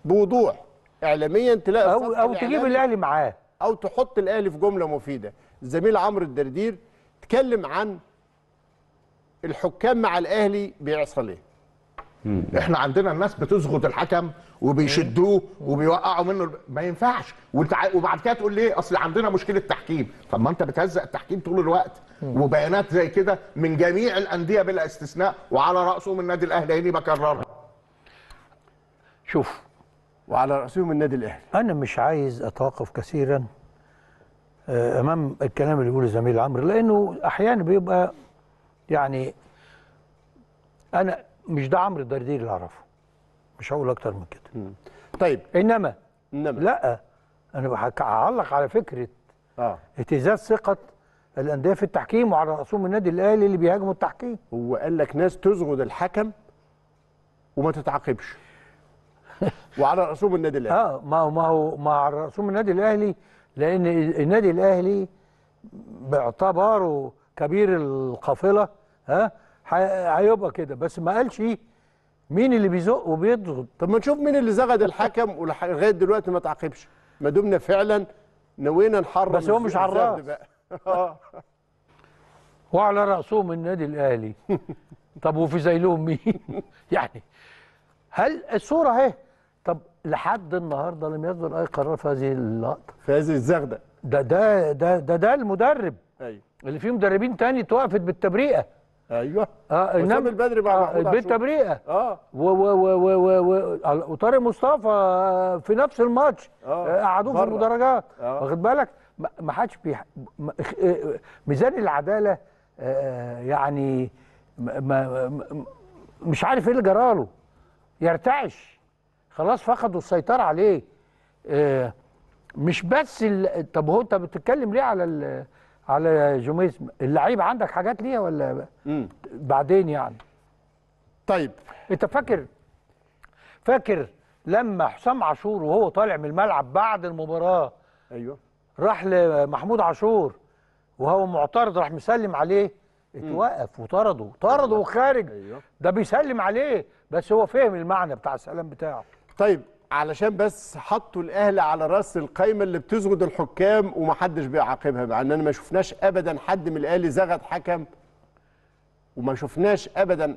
بوضوح اعلاميا تلاقي او او تجيب الاهلي معاه او تحط الاهلي في جمله مفيده الزميل عمرو الدردير اتكلم عن الحكام مع الاهلي بيحصل ايه مم. احنا عندنا الناس بتزغط الحكم وبيشدوه وبيوقعوا منه ما ينفعش وبعد كده تقول ليه اصل عندنا مشكله تحكيم طب ما انت بتهزق التحكيم طول الوقت وبيانات زي كده من جميع الانديه بلا استثناء وعلى راسهم النادي الاهلي يعني بكررها شوف وعلى راسهم النادي الاهلي انا مش عايز اتوقف كثيرا آه، امام الكلام اللي بيقوله زميل عمرو لانه احيانا بيبقى يعني انا مش ده عمرو الدردير اللي اعرفه مش هقول اكتر من كده طيب انما انما لا انا هعلق على فكره اه اهتزاز ثقه الانديه في التحكيم وعلى راسهم النادي الاهلي اللي بيهاجموا التحكيم هو قال لك ناس تزغد الحكم وما تتعاقبش وعلى راسهم النادي الاهلي اه ما هو ما هو ما على راسهم النادي الاهلي لان النادي الاهلي باعتباره كبير القافله ها هيبقى كده بس ما قالش ايه مين اللي بيزق وبيضغط طب ما نشوف مين اللي زغد الحكم ولغايه دلوقتي ما تعاقبش ما دمنا فعلا نوينا نحرم بس هو مش عراف آه. وعلى راسهم النادي الاهلي طب وفي زيلهم مين يعني هل الصوره اهي طب لحد النهارده لم يصدر اي قرار في هذه اللقطه في هذه الزغده ده ده ده ده, ده المدرب ايوه اللي فيه مدربين تاني توقفت بالتبرئه ايوه اه انما البدري مع محمود آه، عاشور بالتبرئه اه و و و و و وطارق مصطفى آه، في نفس الماتش آه. قعدوه في المدرجات واخد بالك ما حدش بيح... ميزان العداله يعني ما... مش عارف ايه اللي جراله يرتعش خلاص فقدوا السيطره عليه مش بس ال... طب هو انت بتتكلم ليه على ال... على جوميز اللعيب عندك حاجات ليها ولا مم. بعدين يعني طيب انت فاكر فاكر لما حسام عاشور وهو طالع من الملعب بعد المباراه ايوه راح لمحمود عاشور وهو معترض راح مسلم عليه اتوقف وطرده طرده أيوه. وخارج أيوه. ده بيسلم عليه بس هو فهم المعنى بتاع السلام بتاعه طيب علشان بس حطوا الاهلي على راس القايمه اللي بتزغد الحكام ومحدش بيعاقبها مع اننا ما شفناش ابدا حد من الاهلي زغد حكم وما شفناش ابدا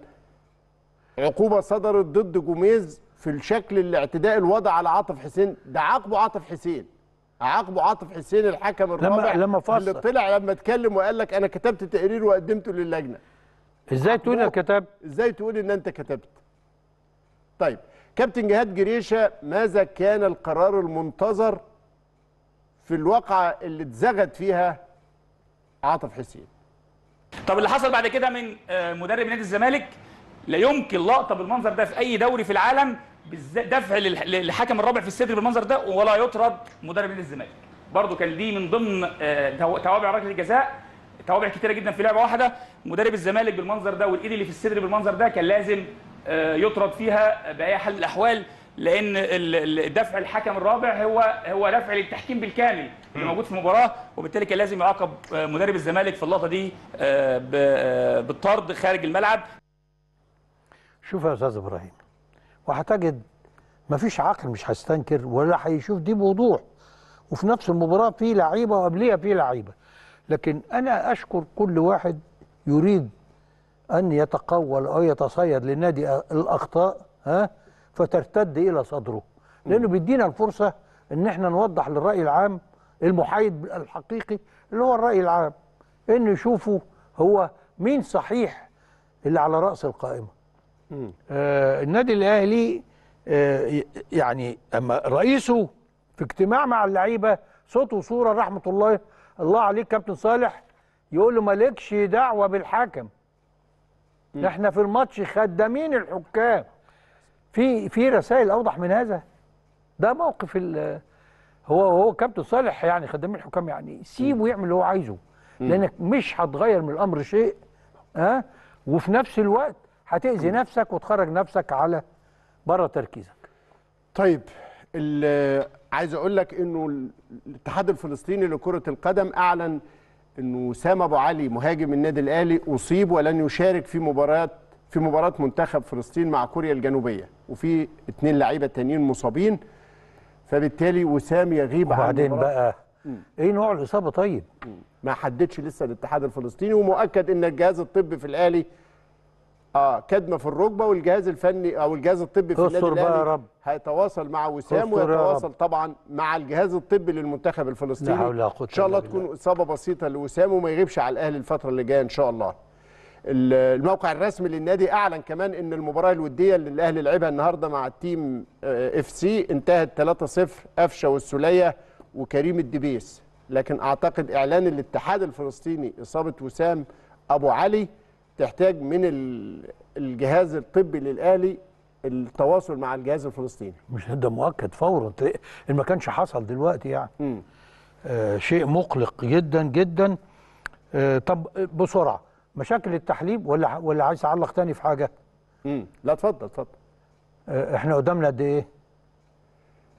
عقوبه صدرت ضد جوميز في الشكل الاعتداء الوضع على عاطف حسين ده عاقبه عاطف حسين عاقبه عاطف حسين الحكم الرابع لما لما فصل اللي طلع لما اتكلم وقال لك انا كتبت تقرير وقدمته للجنه ازاي تقول انا كتبت ازاي تقول ان انت كتبت طيب كابتن جهاد جريشه ماذا كان القرار المنتظر في الواقعه اللي اتزغت فيها عاطف حسين طب اللي حصل بعد كده من آه، مدرب نادي الزمالك لا يمكن لقطه بالمنظر ده في اي دوري في العالم دفع للحكم الرابع في الصدر بالمنظر ده ولا يطرد مدرب نادي الزمالك برضه كان دي من ضمن آه، توابع ركله الجزاء توابع كتيره جدا في لعبه واحده مدرب الزمالك بالمنظر ده والايد اللي في الصدر بالمنظر ده كان لازم آه، يطرد فيها باي حال من الاحوال لان الدفع الحكم الرابع هو هو رفع للتحكيم بالكامل اللي موجود في المباراه وبالتالي كان لازم يعاقب مدرب الزمالك في اللقطه دي آه، آه، بالطرد خارج الملعب شوف يا استاذ ابراهيم وهتجد مفيش عقل مش هيستنكر ولا هيشوف دي بوضوح وفي نفس المباراه في لعيبه وقبليها في لعيبه لكن انا اشكر كل واحد يريد أن يتقول أو يتصيد للنادي الأخطاء ها فترتد إلى صدره لأنه بيدينا الفرصة إن إحنا نوضح للرأي العام المحايد الحقيقي اللي هو الرأي العام إنه يشوفوا هو مين صحيح اللي على رأس القائمة آه النادي الأهلي آه يعني أما رئيسه في اجتماع مع اللعيبة صوت وصورة رحمة الله الله عليك كابتن صالح يقول له مالكش دعوة بالحكم احنا في الماتش خدامين الحكام في في رسائل اوضح من هذا ده موقف هو هو كابتن صالح يعني خدامين الحكام يعني سيبه يعمل اللي هو عايزه لانك مش هتغير من الامر شيء ها أه؟ وفي نفس الوقت هتاذي نفسك وتخرج نفسك على بره تركيزك طيب عايز اقول لك انه الاتحاد الفلسطيني لكره القدم اعلن انه وسام ابو علي مهاجم النادي الاهلي اصيب ولن يشارك في مباراه في مباراه منتخب فلسطين مع كوريا الجنوبيه وفي اثنين لعيبه تانيين مصابين فبالتالي وسام يغيب عن وبعدين بقى مم. ايه نوع الاصابه طيب؟ ما حددش لسه الاتحاد الفلسطيني ومؤكد ان الجهاز الطبي في الاهلي اه كدمه في الركبه والجهاز الفني او الجهاز الطبي في النادي الاهلي هيتواصل مع وسام ويتواصل طبعا مع الجهاز الطبي للمنتخب الفلسطيني ان شاء الله تكون اصابه بسيطه لوسام وما يغيبش على الاهلي الفتره اللي جايه ان شاء الله الموقع الرسمي للنادي اعلن كمان ان المباراه الوديه اللي الاهلي لعبها النهارده مع التيم آه، اف سي انتهت 3-0 قفشه والسوليه وكريم الدبيس لكن اعتقد اعلان الاتحاد الفلسطيني اصابه وسام ابو علي تحتاج من الجهاز الطبي للاهلي التواصل مع الجهاز الفلسطيني مش ده مؤكد فورا ما كانش حصل دلوقتي يعني آه شيء مقلق جدا جدا آه طب بسرعه مشاكل التحليل ولا ولا عايز اعلق تاني في حاجه امم لا اتفضل اتفضل آه احنا قدامنا قد ايه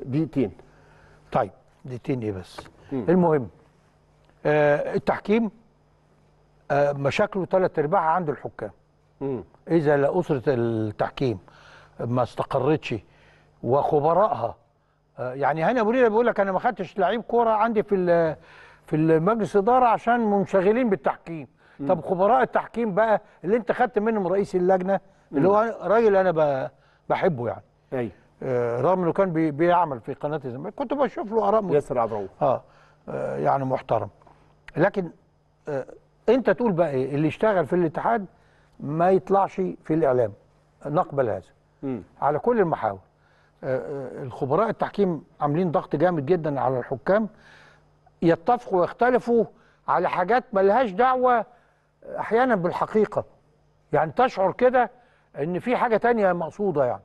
دقيقتين طيب دقيقتين ايه بس مم. المهم آه التحكيم آه، مشاكله ثلاث ارباعها عند الحكام اذا لا اسره التحكيم ما استقرتش وخبرائها آه، يعني هاني ابو ليلى بيقول لك انا ما خدتش لعيب كوره عندي في في المجلس اداره عشان منشغلين بالتحكيم مم. طب خبراء التحكيم بقى اللي انت خدت منهم رئيس اللجنه مم. اللي هو راجل انا بحبه يعني ايوه رغم انه كان بيعمل في قناه الزمالك كنت بشوف له اراء ياسر عبد الرؤوف آه, يعني محترم لكن انت تقول بقى ايه اللي يشتغل في الاتحاد ما يطلعش في الاعلام نقبل هذا م. على كل المحاور آه، آه، الخبراء التحكيم عاملين ضغط جامد جدا على الحكام يتفقوا ويختلفوا على حاجات ملهاش دعوه احيانا بالحقيقه يعني تشعر كده ان في حاجه تانية مقصوده يعني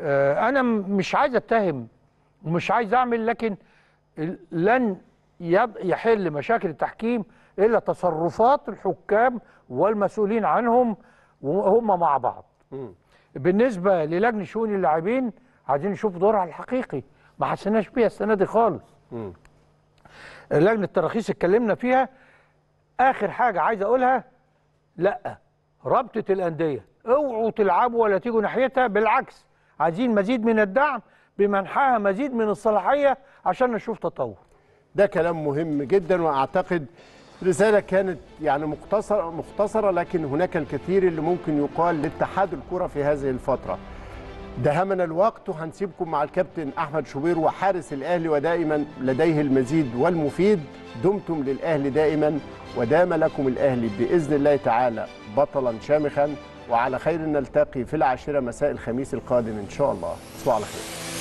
آه، م. انا مش عايز اتهم ومش عايز اعمل لكن لن يحل مشاكل التحكيم إلا تصرفات الحكام والمسؤولين عنهم وهم مع بعض م. بالنسبة للجنة شؤون اللاعبين عايزين نشوف دورها الحقيقي ما حسيناش بيها السنة دي خالص م. لجنة التراخيص اتكلمنا فيها آخر حاجة عايز أقولها لأ رابطة الأندية اوعوا تلعبوا ولا تيجوا ناحيتها بالعكس عايزين مزيد من الدعم بمنحها مزيد من الصلاحية عشان نشوف تطور ده كلام مهم جدا وأعتقد رسالة كانت يعني مختصرة مختصرة لكن هناك الكثير اللي ممكن يقال لاتحاد الكرة في هذه الفترة. دهمنا الوقت وهنسيبكم مع الكابتن أحمد شوبير وحارس الأهلي ودائما لديه المزيد والمفيد دمتم للأهلي دائما ودام لكم الأهلي بإذن الله تعالى بطلا شامخا وعلى خير نلتقي في العاشرة مساء الخميس القادم إن شاء الله تصبحوا على خير